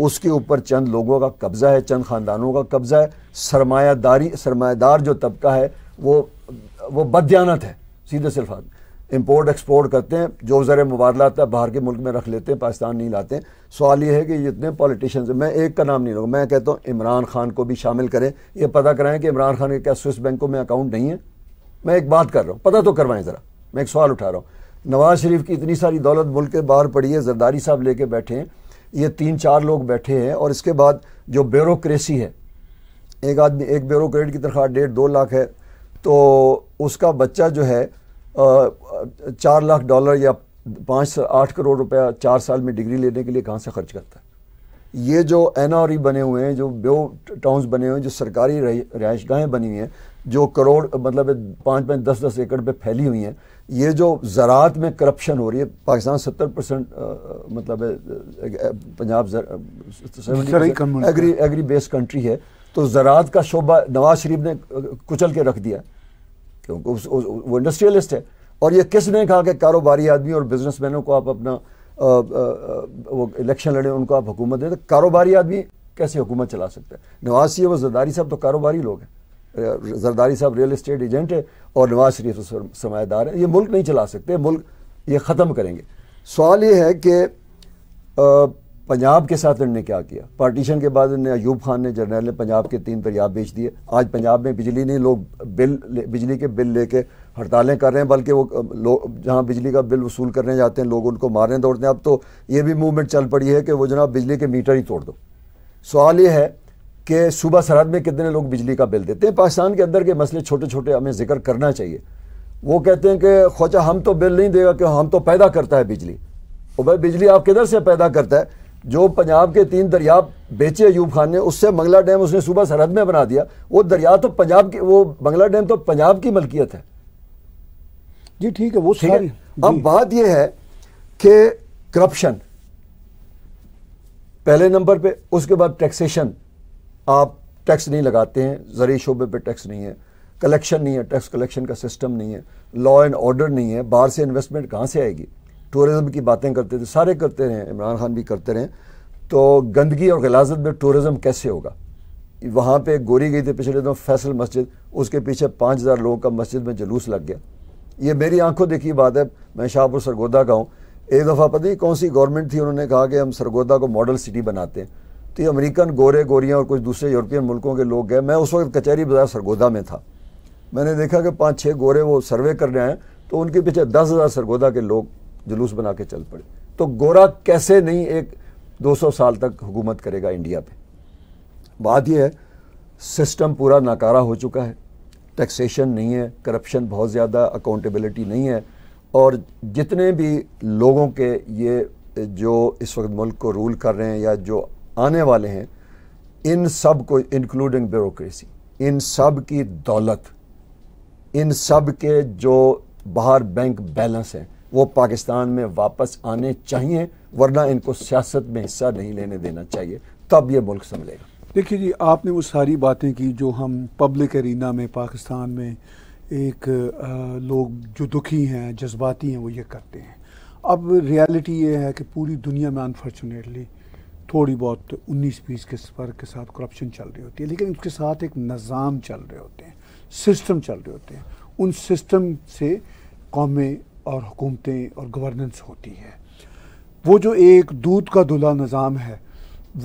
उसके ऊपर चंद लोगों का कब्ज़ा है चंद ख़ानदानों का कब्ज़ा है सरमायादारी सरमायादार जो तबका है वो वो बदयानत है सीधे सिर्फ इम्पोर्ट एक्सपोर्ट करते हैं जो ज़र मुबादला आता है बाहर के मुल्क में रख लेते हैं पाकिस्तान नहीं लाते हैं सवाल ये है कि जितने पॉलिटिशियंस मैं एक का नाम नहीं लूँगा मैं कहता हूँ इमरान खान को भी शामिल करें ये पता कराएं कि इमरान खान के क्या स्विस बैंकों में अकाउंट नहीं है मैं एक बात कर रहा हूँ पता तो करवाएं ज़रा मैं एक सवाल उठा रहा हूँ नवाज शरीफ की इतनी सारी दौलत मुल्क के बाहर पड़ी है जरदारी साहब लेके बैठे हैं ये तीन चार लोग बैठे हैं और इसके बाद जो ब्यूरोसी है एक आदमी एक ब्यूरोट की तनख्वाह डेढ़ दो लाख है तो उसका बच्चा जो है चार लाख डॉलर या पाँच से आठ करोड़ रुपया चार साल में डिग्री लेने के लिए कहाँ से खर्च करता है ये जो एन बने हुए हैं जो ब्यो टाउन्स बने हुए हैं जो सरकारी गाहें बनी हुई हैं जो करोड़ मतलब पाँच पाँच दस दस एकड़ पे फैली हुई हैं ये जो ज़रात में करप्शन हो रही है पाकिस्तान सत्तर परसेंट मतलब Punjab agri agri based country है तो ज़रात का शोबा नवाज शरीफ ने कुचल के रख दिया क्योंकि उस, उस, वो इंडस्ट्रियलिस्ट है और ये किसने कहा कि कारोबारी आदमी और बिजनेसमैनों को आप अपना आ, आ, वो इलेक्शन लड़े उनको आप हुकूमत दें तो कारोबारी आदमी कैसे हुकूमत चला सकता है नवाज सी और जदारी साहब तो कारोबारी लोग हैं जरदारी साहब रियल इस्टेट एजेंट है और नवाज शरीफ सरमादार हैं ये मुल्क नहीं चला सकते मुल्क ये ख़त्म करेंगे सवाल ये है कि पंजाब के साथ इन्होंने क्या किया पार्टीशन के बाद इन्हें अयूब खान ने जर्नल ने पंजाब के तीन दरियाब बेच दिए आज पंजाब में बिजली नहीं लोग बिल बिजली के बिल लेके हड़तालें कर रहे हैं बल्कि वो लोग जहाँ बिजली का बिल वसूल करने जाते हैं लोग उनको मारने दौड़ते हैं अब तो ये भी मूवमेंट चल पड़ी है कि वो जनाब बिजली के मीटर ही तोड़ दो सवाल ये है कि सुबह सरहद में कितने लोग बिजली का बिल देते हैं पाकिस्तान के अंदर के मसले छोटे छोटे हमें जिक्र करना चाहिए वो कहते हैं कि खोचा हम तो बिल नहीं देगा क्यों हम तो पैदा करता है बिजली और भाई बिजली आप किधर से पैदा करता है जो पंजाब के तीन दरिया बेचे अयूब खान ने उससे मंगला डैम उसने सुबह सरहद में बना दिया वो दरिया तो पंजाब की वो मंगला डैम तो पंजाब की मलकियत है जी ठीक है वो ठीक है अब बात यह है कि करप्शन पहले नंबर पे उसके बाद टैक्सेशन आप टैक्स नहीं लगाते हैं ज़रिए शोबे पे टैक्स नहीं है कलेक्शन नहीं है टैक्स कलेक्शन का सिस्टम नहीं है लॉ एंड ऑर्डर नहीं है बाहर से इन्वेस्टमेंट कहाँ से आएगी टूरिज़म की बातें करते थे सारे करते रहे इमरान खान भी करते रहे तो गंदगी और गलाजत में टूरिज़म कैसे होगा वहाँ पे गोरी गई थी पिछले दिनों फैसल मस्जिद उसके पीछे पाँच हज़ार लोगों का मस्जिद में जुलूस लग गया ये मेरी आंखों देखी बात है मैं शाहपुर सरगोदा का हूँ एक दफ़ा पता नहीं कौन सी गवर्नमेंट थी उन्होंने कहा कि हम सरगोदा को मॉडल सिटी बनाते हैं तो ये अमेरिकन गोरे गोरियाँ और कुछ दूसरे यूरोपियन मुल्कों के लोग गए मैं उस वक्त कचहरी बाजार सरगोदा में था मैंने देखा कि पाँच छः गोरे वो सर्वे कर रहे हैं तो उनके पीछे दस हज़ार सरगोदा के लोग जुलूस बना के चल पड़े तो गोरा कैसे नहीं एक 200 साल तक हुकूमत करेगा इंडिया पे बात यह है सिस्टम पूरा नाकारा हो चुका है टैक्सेशन नहीं है करप्शन बहुत ज़्यादा अकाउंटेबिलिटी नहीं है और जितने भी लोगों के ये जो इस वक्त मुल्क को रूल कर रहे हैं या जो आने वाले हैं इन सब को इंक्लूडिंग ब्यूरोसी इन सब की दौलत इन सब के जो बाहर बैंक बैलेंस हैं वो पाकिस्तान में वापस आने चाहिए वरना इनको सियासत में हिस्सा नहीं लेने देना चाहिए तब ये मुल्क संभलेगा देखिए जी आपने वो सारी बातें की जो हम पब्लिक एरिना में पाकिस्तान में एक आ, लोग जो दुखी हैं जज्बाती हैं वो ये करते हैं अब रियलिटी ये है कि पूरी दुनिया में अनफॉर्चुनेटली थोड़ी बहुत 19 बीस के पर के साथ करप्शन चल रही होती है लेकिन उसके साथ एक निज़ाम चल रहे होते हैं सिस्टम चल रहे होते हैं उन सिस्टम से कौमें और हुकूमतें और गवर्नेंस होती है वो जो एक दूध का दुला निज़ाम है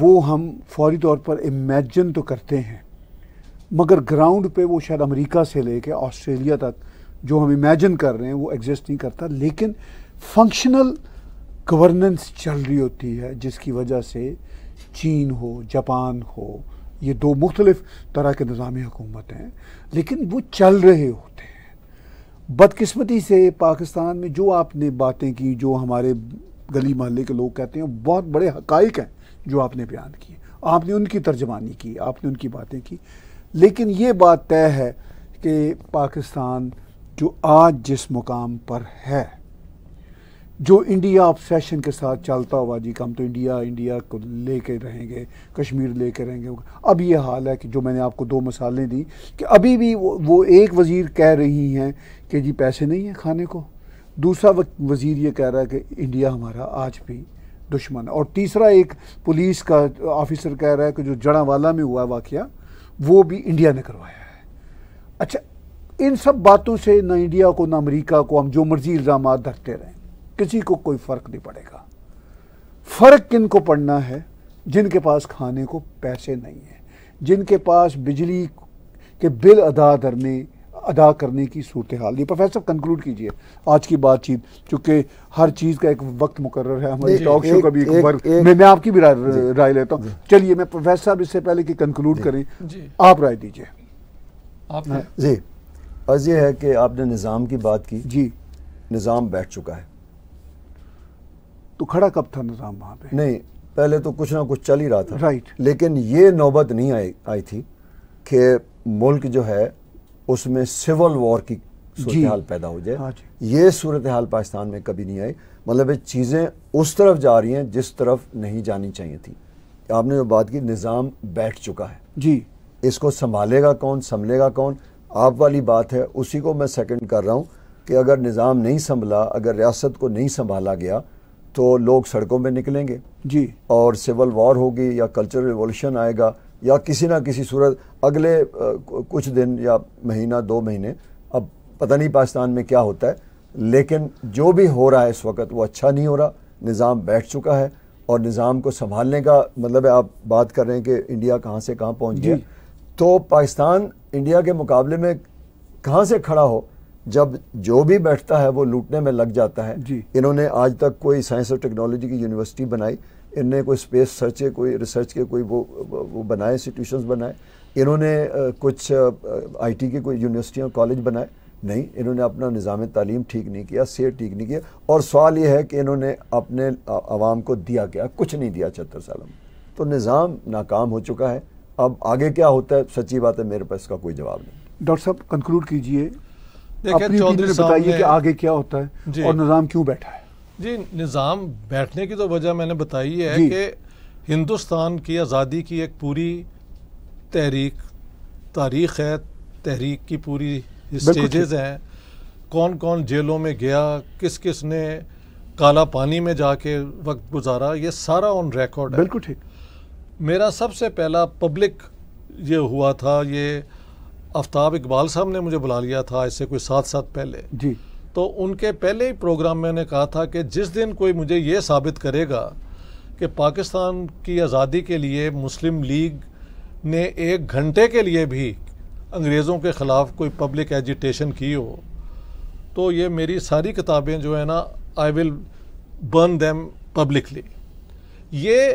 वो हम फौरी तौर पर इमेजन तो करते हैं मगर ग्राउंड पे वो शायद अमेरिका से लेके ऑस्ट्रेलिया तक जो हम इमेजन कर रहे हैं वो एग्जिस्ट नहीं करता लेकिन फंक्शनल गवर्नेंस चल रही होती है जिसकी वजह से चीन हो जापान हो ये दो मुख्तलिफ तरह के निज़ामी हुकूमत हैं लेकिन वो चल रहे होते हैं बदकस्मती से पाकिस्तान में जो आपने बातें की जो हमारे गली मोहल्ले के लोग कहते हैं बहुत बड़े हकाइक हैं जो आपने बयान किए आपने उनकी तर्जमानी की आपने उनकी बातें की लेकिन ये बात तय है कि पाकिस्तान जो आज जिस मुकाम पर है जो इंडिया ऑब्सेशन के साथ चलता हुआ जी हम तो इंडिया इंडिया को ले कर रहेंगे कश्मीर ले कर रहेंगे अब ये हाल है कि जो मैंने आपको दो मसालें दी कि अभी भी वो, वो एक वज़ीर कह रही हैं कि जी पैसे नहीं हैं खाने को दूसरा वज़ीर ये कह रहा है कि इंडिया हमारा आज भी दुश्मन है और तीसरा एक पुलिस का ऑफिसर कह रहा है कि जो जड़ावाला में हुआ वाक़ वो भी इंडिया ने करवाया है अच्छा इन सब बातों से ना इंडिया को ना अमरीका को हम जो मर्ज़ी इल्ज़ाम धरते रहें किसी को कोई फ़र्क नहीं पड़ेगा फ़र्क किन को पड़ना है जिनके पास खाने को पैसे नहीं है जिनके पास बिजली के बिल अदा करने अदा करने की सूरत हाल ये प्रोफेसर कंक्लूड कीजिए आज की बातचीत चूंकि हर चीज़ का एक वक्त मुकर है हमारे टॉक शो का भी एक, एक, एक मैं, मैं आपकी भी राय राय लेता हूँ चलिए मैं प्रोफेसर साहब इससे पहले कि कंक्लूड करें आप राय दीजिए जी अर्ज ये है कि आपने निज़ाम की बात की जी निज़ाम बैठ चुका है तो खड़ा कब था निज़ाम वहाँ पे नहीं पहले तो कुछ ना कुछ चल ही रहा था राइट लेकिन ये नौबत नहीं आई आई थी कि मुल्क जो है उसमें सिविल वॉर की सूरत हाल पैदा हो जाए हाँ ये सूरत हाल पाकिस्तान में कभी नहीं आई मतलब ये चीज़ें उस तरफ जा रही हैं जिस तरफ नहीं जानी चाहिए थी आपने जो बात की निज़ाम बैठ चुका है जी इसको संभालेगा कौन संभलेगा कौन आप वाली बात है उसी को मैं सेकंड कर रहा हूँ कि अगर निज़ाम नहीं संभला अगर रियासत को नहीं संभाला गया तो लोग सड़कों में निकलेंगे जी और सिविल वॉर होगी या कल्चरल रिवोल्यूशन आएगा या किसी ना किसी सूरत अगले कुछ दिन या महीना दो महीने अब पता नहीं पाकिस्तान में क्या होता है लेकिन जो भी हो रहा है इस वक्त वो अच्छा नहीं हो रहा निज़ाम बैठ चुका है और निज़ाम को संभालने का मतलब है आप बात कर रहे हैं कि इंडिया कहाँ से कहाँ पहुँच गया तो पाकिस्तान इंडिया के मुकाबले में कहाँ से खड़ा हो जब जो भी बैठता है वो लूटने में लग जाता है इन्होंने आज तक कोई साइंस और टेक्नोलॉजी की यूनिवर्सिटी बनाई इनने कोई स्पेस सर्च के कोई रिसर्च के कोई वो वो बनाए इंस्टीट्यूशन बनाए इन्होंने कुछ आईटी के कोई यूनिवर्सिटियाँ कॉलेज बनाए नहीं इन्होंने अपना निज़ाम तालीम ठीक नहीं किया सेहत ठीक नहीं किया और सवाल यह है कि इन्होंने अपने आवाम को दिया क्या कुछ नहीं दिया छत्तर साल में तो निज़ाम नाकाम हो चुका है अब आगे क्या होता है सच्ची बात है मेरे पास इसका कोई जवाब नहीं डॉक्टर साहब कंक्लूड कीजिए अपनी बताइए कि आगे क्या होता है और निज़ाम क्यों बैठा है जी निज़ाम बैठने की तो वजह मैंने बताई है कि हिंदुस्तान की आज़ादी की एक पूरी तहरीक तारीख है तहरीक की पूरी स्टेजेस हैं कौन कौन जेलों में गया किस किस ने काला पानी में जाके वक्त गुजारा ये सारा ऑन रिकॉर्ड है बिल्कुल ठीक मेरा सबसे पहला पब्लिक ये हुआ था ये आफ्ताब इकबाल साहब ने मुझे बुला लिया था इससे कोई सात साल पहले जी तो उनके पहले ही प्रोग्राम मैंने कहा था कि जिस दिन कोई मुझे ये साबित करेगा कि पाकिस्तान की आज़ादी के लिए मुस्लिम लीग ने एक घंटे के लिए भी अंग्रेज़ों के ख़िलाफ़ कोई पब्लिक एजिटेशन की हो तो ये मेरी सारी किताबें जो है ना I will burn them publicly ये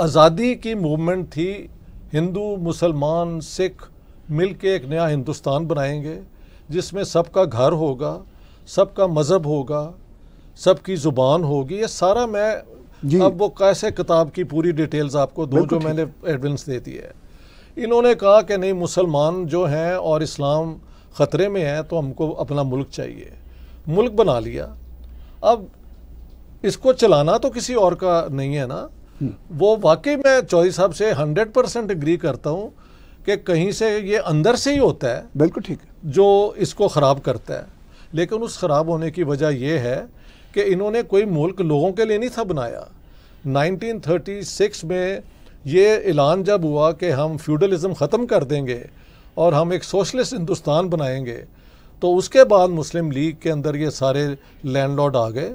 आज़ादी की मूवमेंट थी हिंदू मुसलमान सिख मिल के एक नया हिंदुस्तान बनाएंगे जिसमें सबका घर होगा सबका मज़हब होगा सबकी ज़ुबान होगी ये सारा मैं अब वो कैसे किताब की पूरी डिटेल्स आपको दो जो मैंने एडवेंस दे दी है इन्होंने कहा कि नहीं मुसलमान जो हैं और इस्लाम ख़तरे में है तो हमको अपना मुल्क चाहिए मुल्क बना लिया अब इसको चलाना तो किसी और का नहीं है ना हम्म। वो वाकई मैं चौधरी साहब से हंड्रेड परसेंट एग्री करता हूँ कि कहीं से ये अंदर से ही होता है बिल्कुल ठीक है जो इसको ख़राब करता है लेकिन उस ख़राब होने की वजह यह है कि इन्होंने कोई मुल्क लोगों के लिए नहीं था बनाया 1936 में ये ऐलान जब हुआ कि हम फ्यूडलिज़म ख़त्म कर देंगे और हम एक सोशलिस्ट हिंदुस्तान बनाएंगे तो उसके बाद मुस्लिम लीग के अंदर ये सारे लैंडलॉर्ड आ गए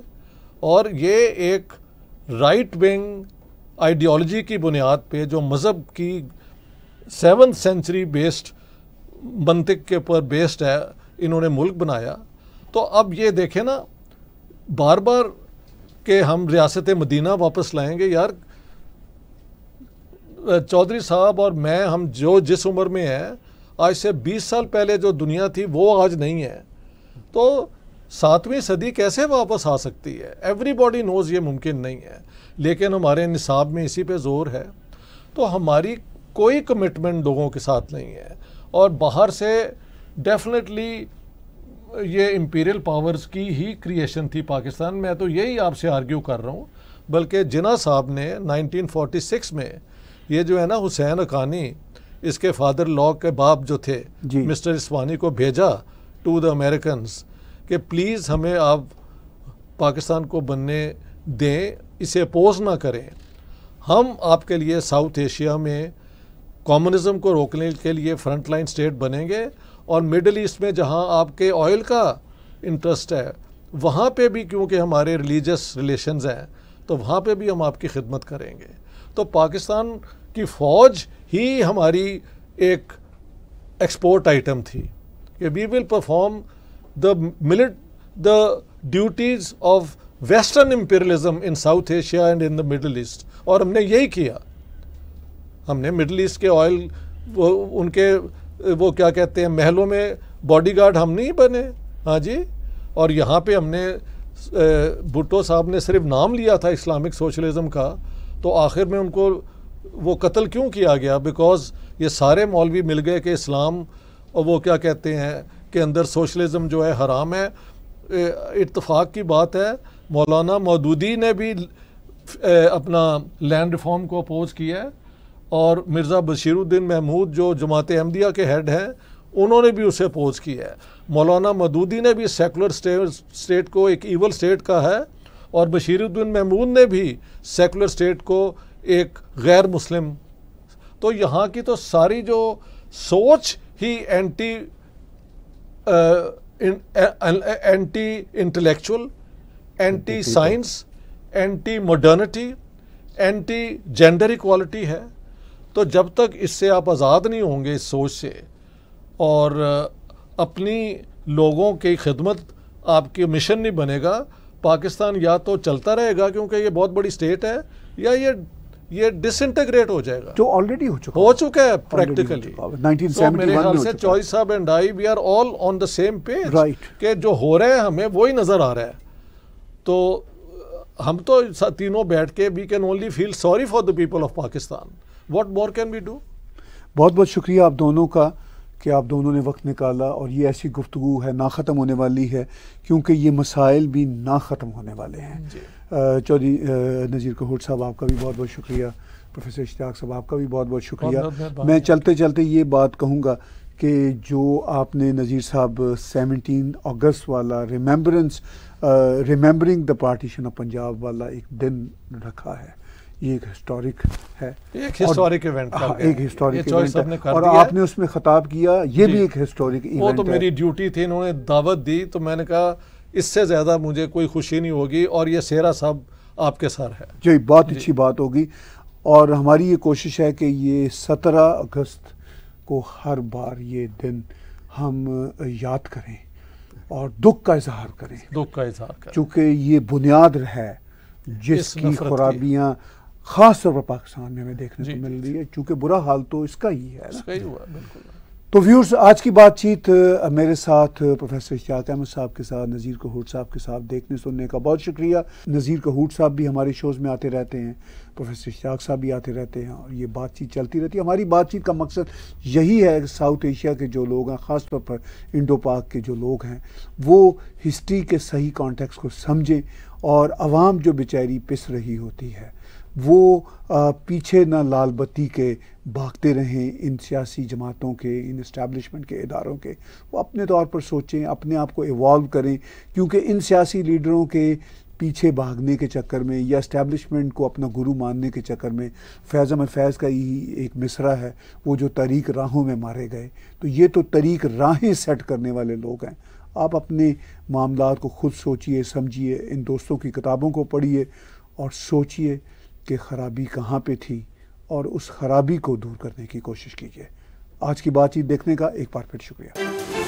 और ये एक राइट विंग आइडियोलॉजी की बुनियाद पे जो मज़हब की सेवन सेंचुरी बेस्ड मंतिक के ऊपर बेस्ड है इन्होंने मुल्क बनाया तो अब ये देखें ना बार बार के हम रियासत मदीना वापस लाएंगे यार चौधरी साहब और मैं हम जो जिस उम्र में हैं आज से 20 साल पहले जो दुनिया थी वो आज नहीं है तो सातवीं सदी कैसे वापस आ सकती है एवरीबॉडी नोज़ ये मुमकिन नहीं है लेकिन हमारे निसाब में इसी पे जोर है तो हमारी कोई कमिटमेंट लोगों के साथ नहीं है और बाहर से डेफिनेटली ये इम्पीरियल पावर्स की ही क्रिएशन थी पाकिस्तान मैं तो यही आपसे आर्ग्यू कर रहा हूँ बल्कि जिना साहब ने 1946 में ये जो है ना हुसैन अकानी इसके फादर लॉ के बाप जो थे मिस्टर इस्वानी को भेजा टू द अमेरिकन कि प्लीज़ हमें आप पाकिस्तान को बनने दें इसे अपोज ना करें हम आपके लिए साउथ एशिया में कॉम्युनिज्म को रोकने के लिए फ्रंट लाइन स्टेट बनेंगे और मिडल ईस्ट में जहां आपके ऑयल का इंटरेस्ट है वहां पे भी क्योंकि हमारे रिलीजियस रिलेशंस हैं तो वहां पे भी हम आपकी खिदमत करेंगे तो पाकिस्तान की फ़ौज ही हमारी एक एक्सपोर्ट आइटम थी कि we will perform the milit the duties of western imperialism in South Asia and in the Middle East और हमने यही किया हमने मिडल ईस्ट के ऑयल वो उनके वो क्या कहते हैं महलों में बॉडीगार्ड हम नहीं बने हाँ जी और यहाँ पे हमने भुट्टो साहब ने सिर्फ नाम लिया था इस्लामिक सोशलिज़म का तो आखिर में उनको वो कत्ल क्यों किया गया बिकॉज़ ये सारे मौलवी मिल गए कि इस्लाम और वो क्या कहते हैं कि अंदर सोशलिज़म जो है हराम है इतफाक़ की बात है मौलाना मौदूदी ने भी अपना लैंड रिफॉर्म को अपोज़ किया है और मिर्ज़ा बशीरुद्दीन महमूद जो जमात अहमदिया के हेड हैं उन्होंने भी उसे अपोज किया है मौलाना मदूदी ने भी सेकुलर स्टेट को एक ईवल स्टेट का है और बशीरुद्दीन महमूद ने भी सेकुलर स्टेट को एक गैर मुस्लिम तो यहाँ की तो सारी जो सोच ही anti uh, in, anti intellectual anti science anti modernity anti gender equality है तो जब तक इससे आप आज़ाद नहीं होंगे इस सोच से और अपनी लोगों की खिदमत आपके मिशन नहीं बनेगा पाकिस्तान या तो चलता रहेगा क्योंकि ये बहुत बड़ी स्टेट है या ये ये डिसइंटीग्रेट हो जाएगा जो ऑलरेडी हो चुका हो चुका है प्रैक्टिकली तो चॉइस साहब and I we are all on the same page right के जो हो रहा है हमें वही नज़र आ रहा है तो हम तो तीनों बैठ के we can only feel sorry for the people of Pakistan what more can we do बहुत बहुत शुक्रिया आप दोनों का कि आप दोनों ने वक्त निकाला और ये ऐसी गुफ्तु है ना ख़त्म होने वाली है क्योंकि ये मसाइल भी ना ख़त्म होने वाले हैं चौधरी नज़ीर कहूट साहब आपका भी बहुत बहुत शुक्रिया प्रोफेसर इश्ताक साहब आपका भी बहुत बहुत शुक्रिया मैं चलते चलते ये बात कहूँगा कि जो आपने नज़ीर साहब सेवनटीन अगस्त वाला remembrance remembering the partition of Punjab वाला एक दिन रखा है ये एक हिस्टोरिक है एक हिस्टोरिक इवेंट हाँ, एक हिस्टोरिक इवेंट है और आपने उसमें खताब किया ये भी एक हिस्टोरिक इवेंट वो तो मेरी ड्यूटी थी इन्होंने दावत दी तो मैंने कहा इससे ज़्यादा मुझे कोई खुशी नहीं होगी और ये सेरा साहब आपके सर है जी बहुत अच्छी बात होगी और हमारी ये कोशिश है कि ये सत्रह अगस्त को हर बार ये दिन हम याद करें और दुख का इजहार करें दुख का इजहार करें चूँकि ये बुनियाद है जिसकी खराबियाँ खास तौर पर पाकिस्तान में हमें देखने को मिल रही है चूँकि बुरा हाल तो इसका ही है इसका ही हुआ बिल्कुल तो व्यूर्स आज की बातचीत मेरे साथ प्रोफेसर इश्तियात अहमद साहब के साथ नज़ीर कहूट साहब के साथ देखने सुनने का बहुत शुक्रिया नज़ीर कहूट साहब भी हमारे शोज़ में आते रहते हैं प्रोफेसर इश्तियाक साहब भी आते रहते हैं और ये बातचीत चलती रहती है हमारी बातचीत का मकसद यही है कि साउथ एशिया के जो लोग हैं ख़ासतौर पर इंडो पाक के जो लोग हैं वो हिस्ट्री के सही कॉन्टेक्स को समझें और आवाम जो बेचारी पिस रही होती है वो पीछे ना लाल बत्ती के भागते रहें इन सियासी जमातों के इन इस्टेबलिशमेंट के इदारों के वो अपने तौर पर सोचें अपने आप को इवॉल्व करें क्योंकि इन सियासी लीडरों के पीछे भागने के चक्कर में या इस्टेबलिशमेंट को अपना गुरु मानने के चक्कर में फैज़ फैज़म फैज़ का ही एक मिसरा है वो जो तरीक राहों में मारे गए तो ये तो तरीक राहें सेट करने वाले लोग हैं आप अपने मामला को खुद सोचिए समझिए इन दोस्तों की किताबों को पढ़िए और सोचिए कि ख़राबी कहाँ पे थी और उस खराबी को दूर करने की कोशिश कीजिए आज की बातचीत देखने का एक बार फिर शुक्रिया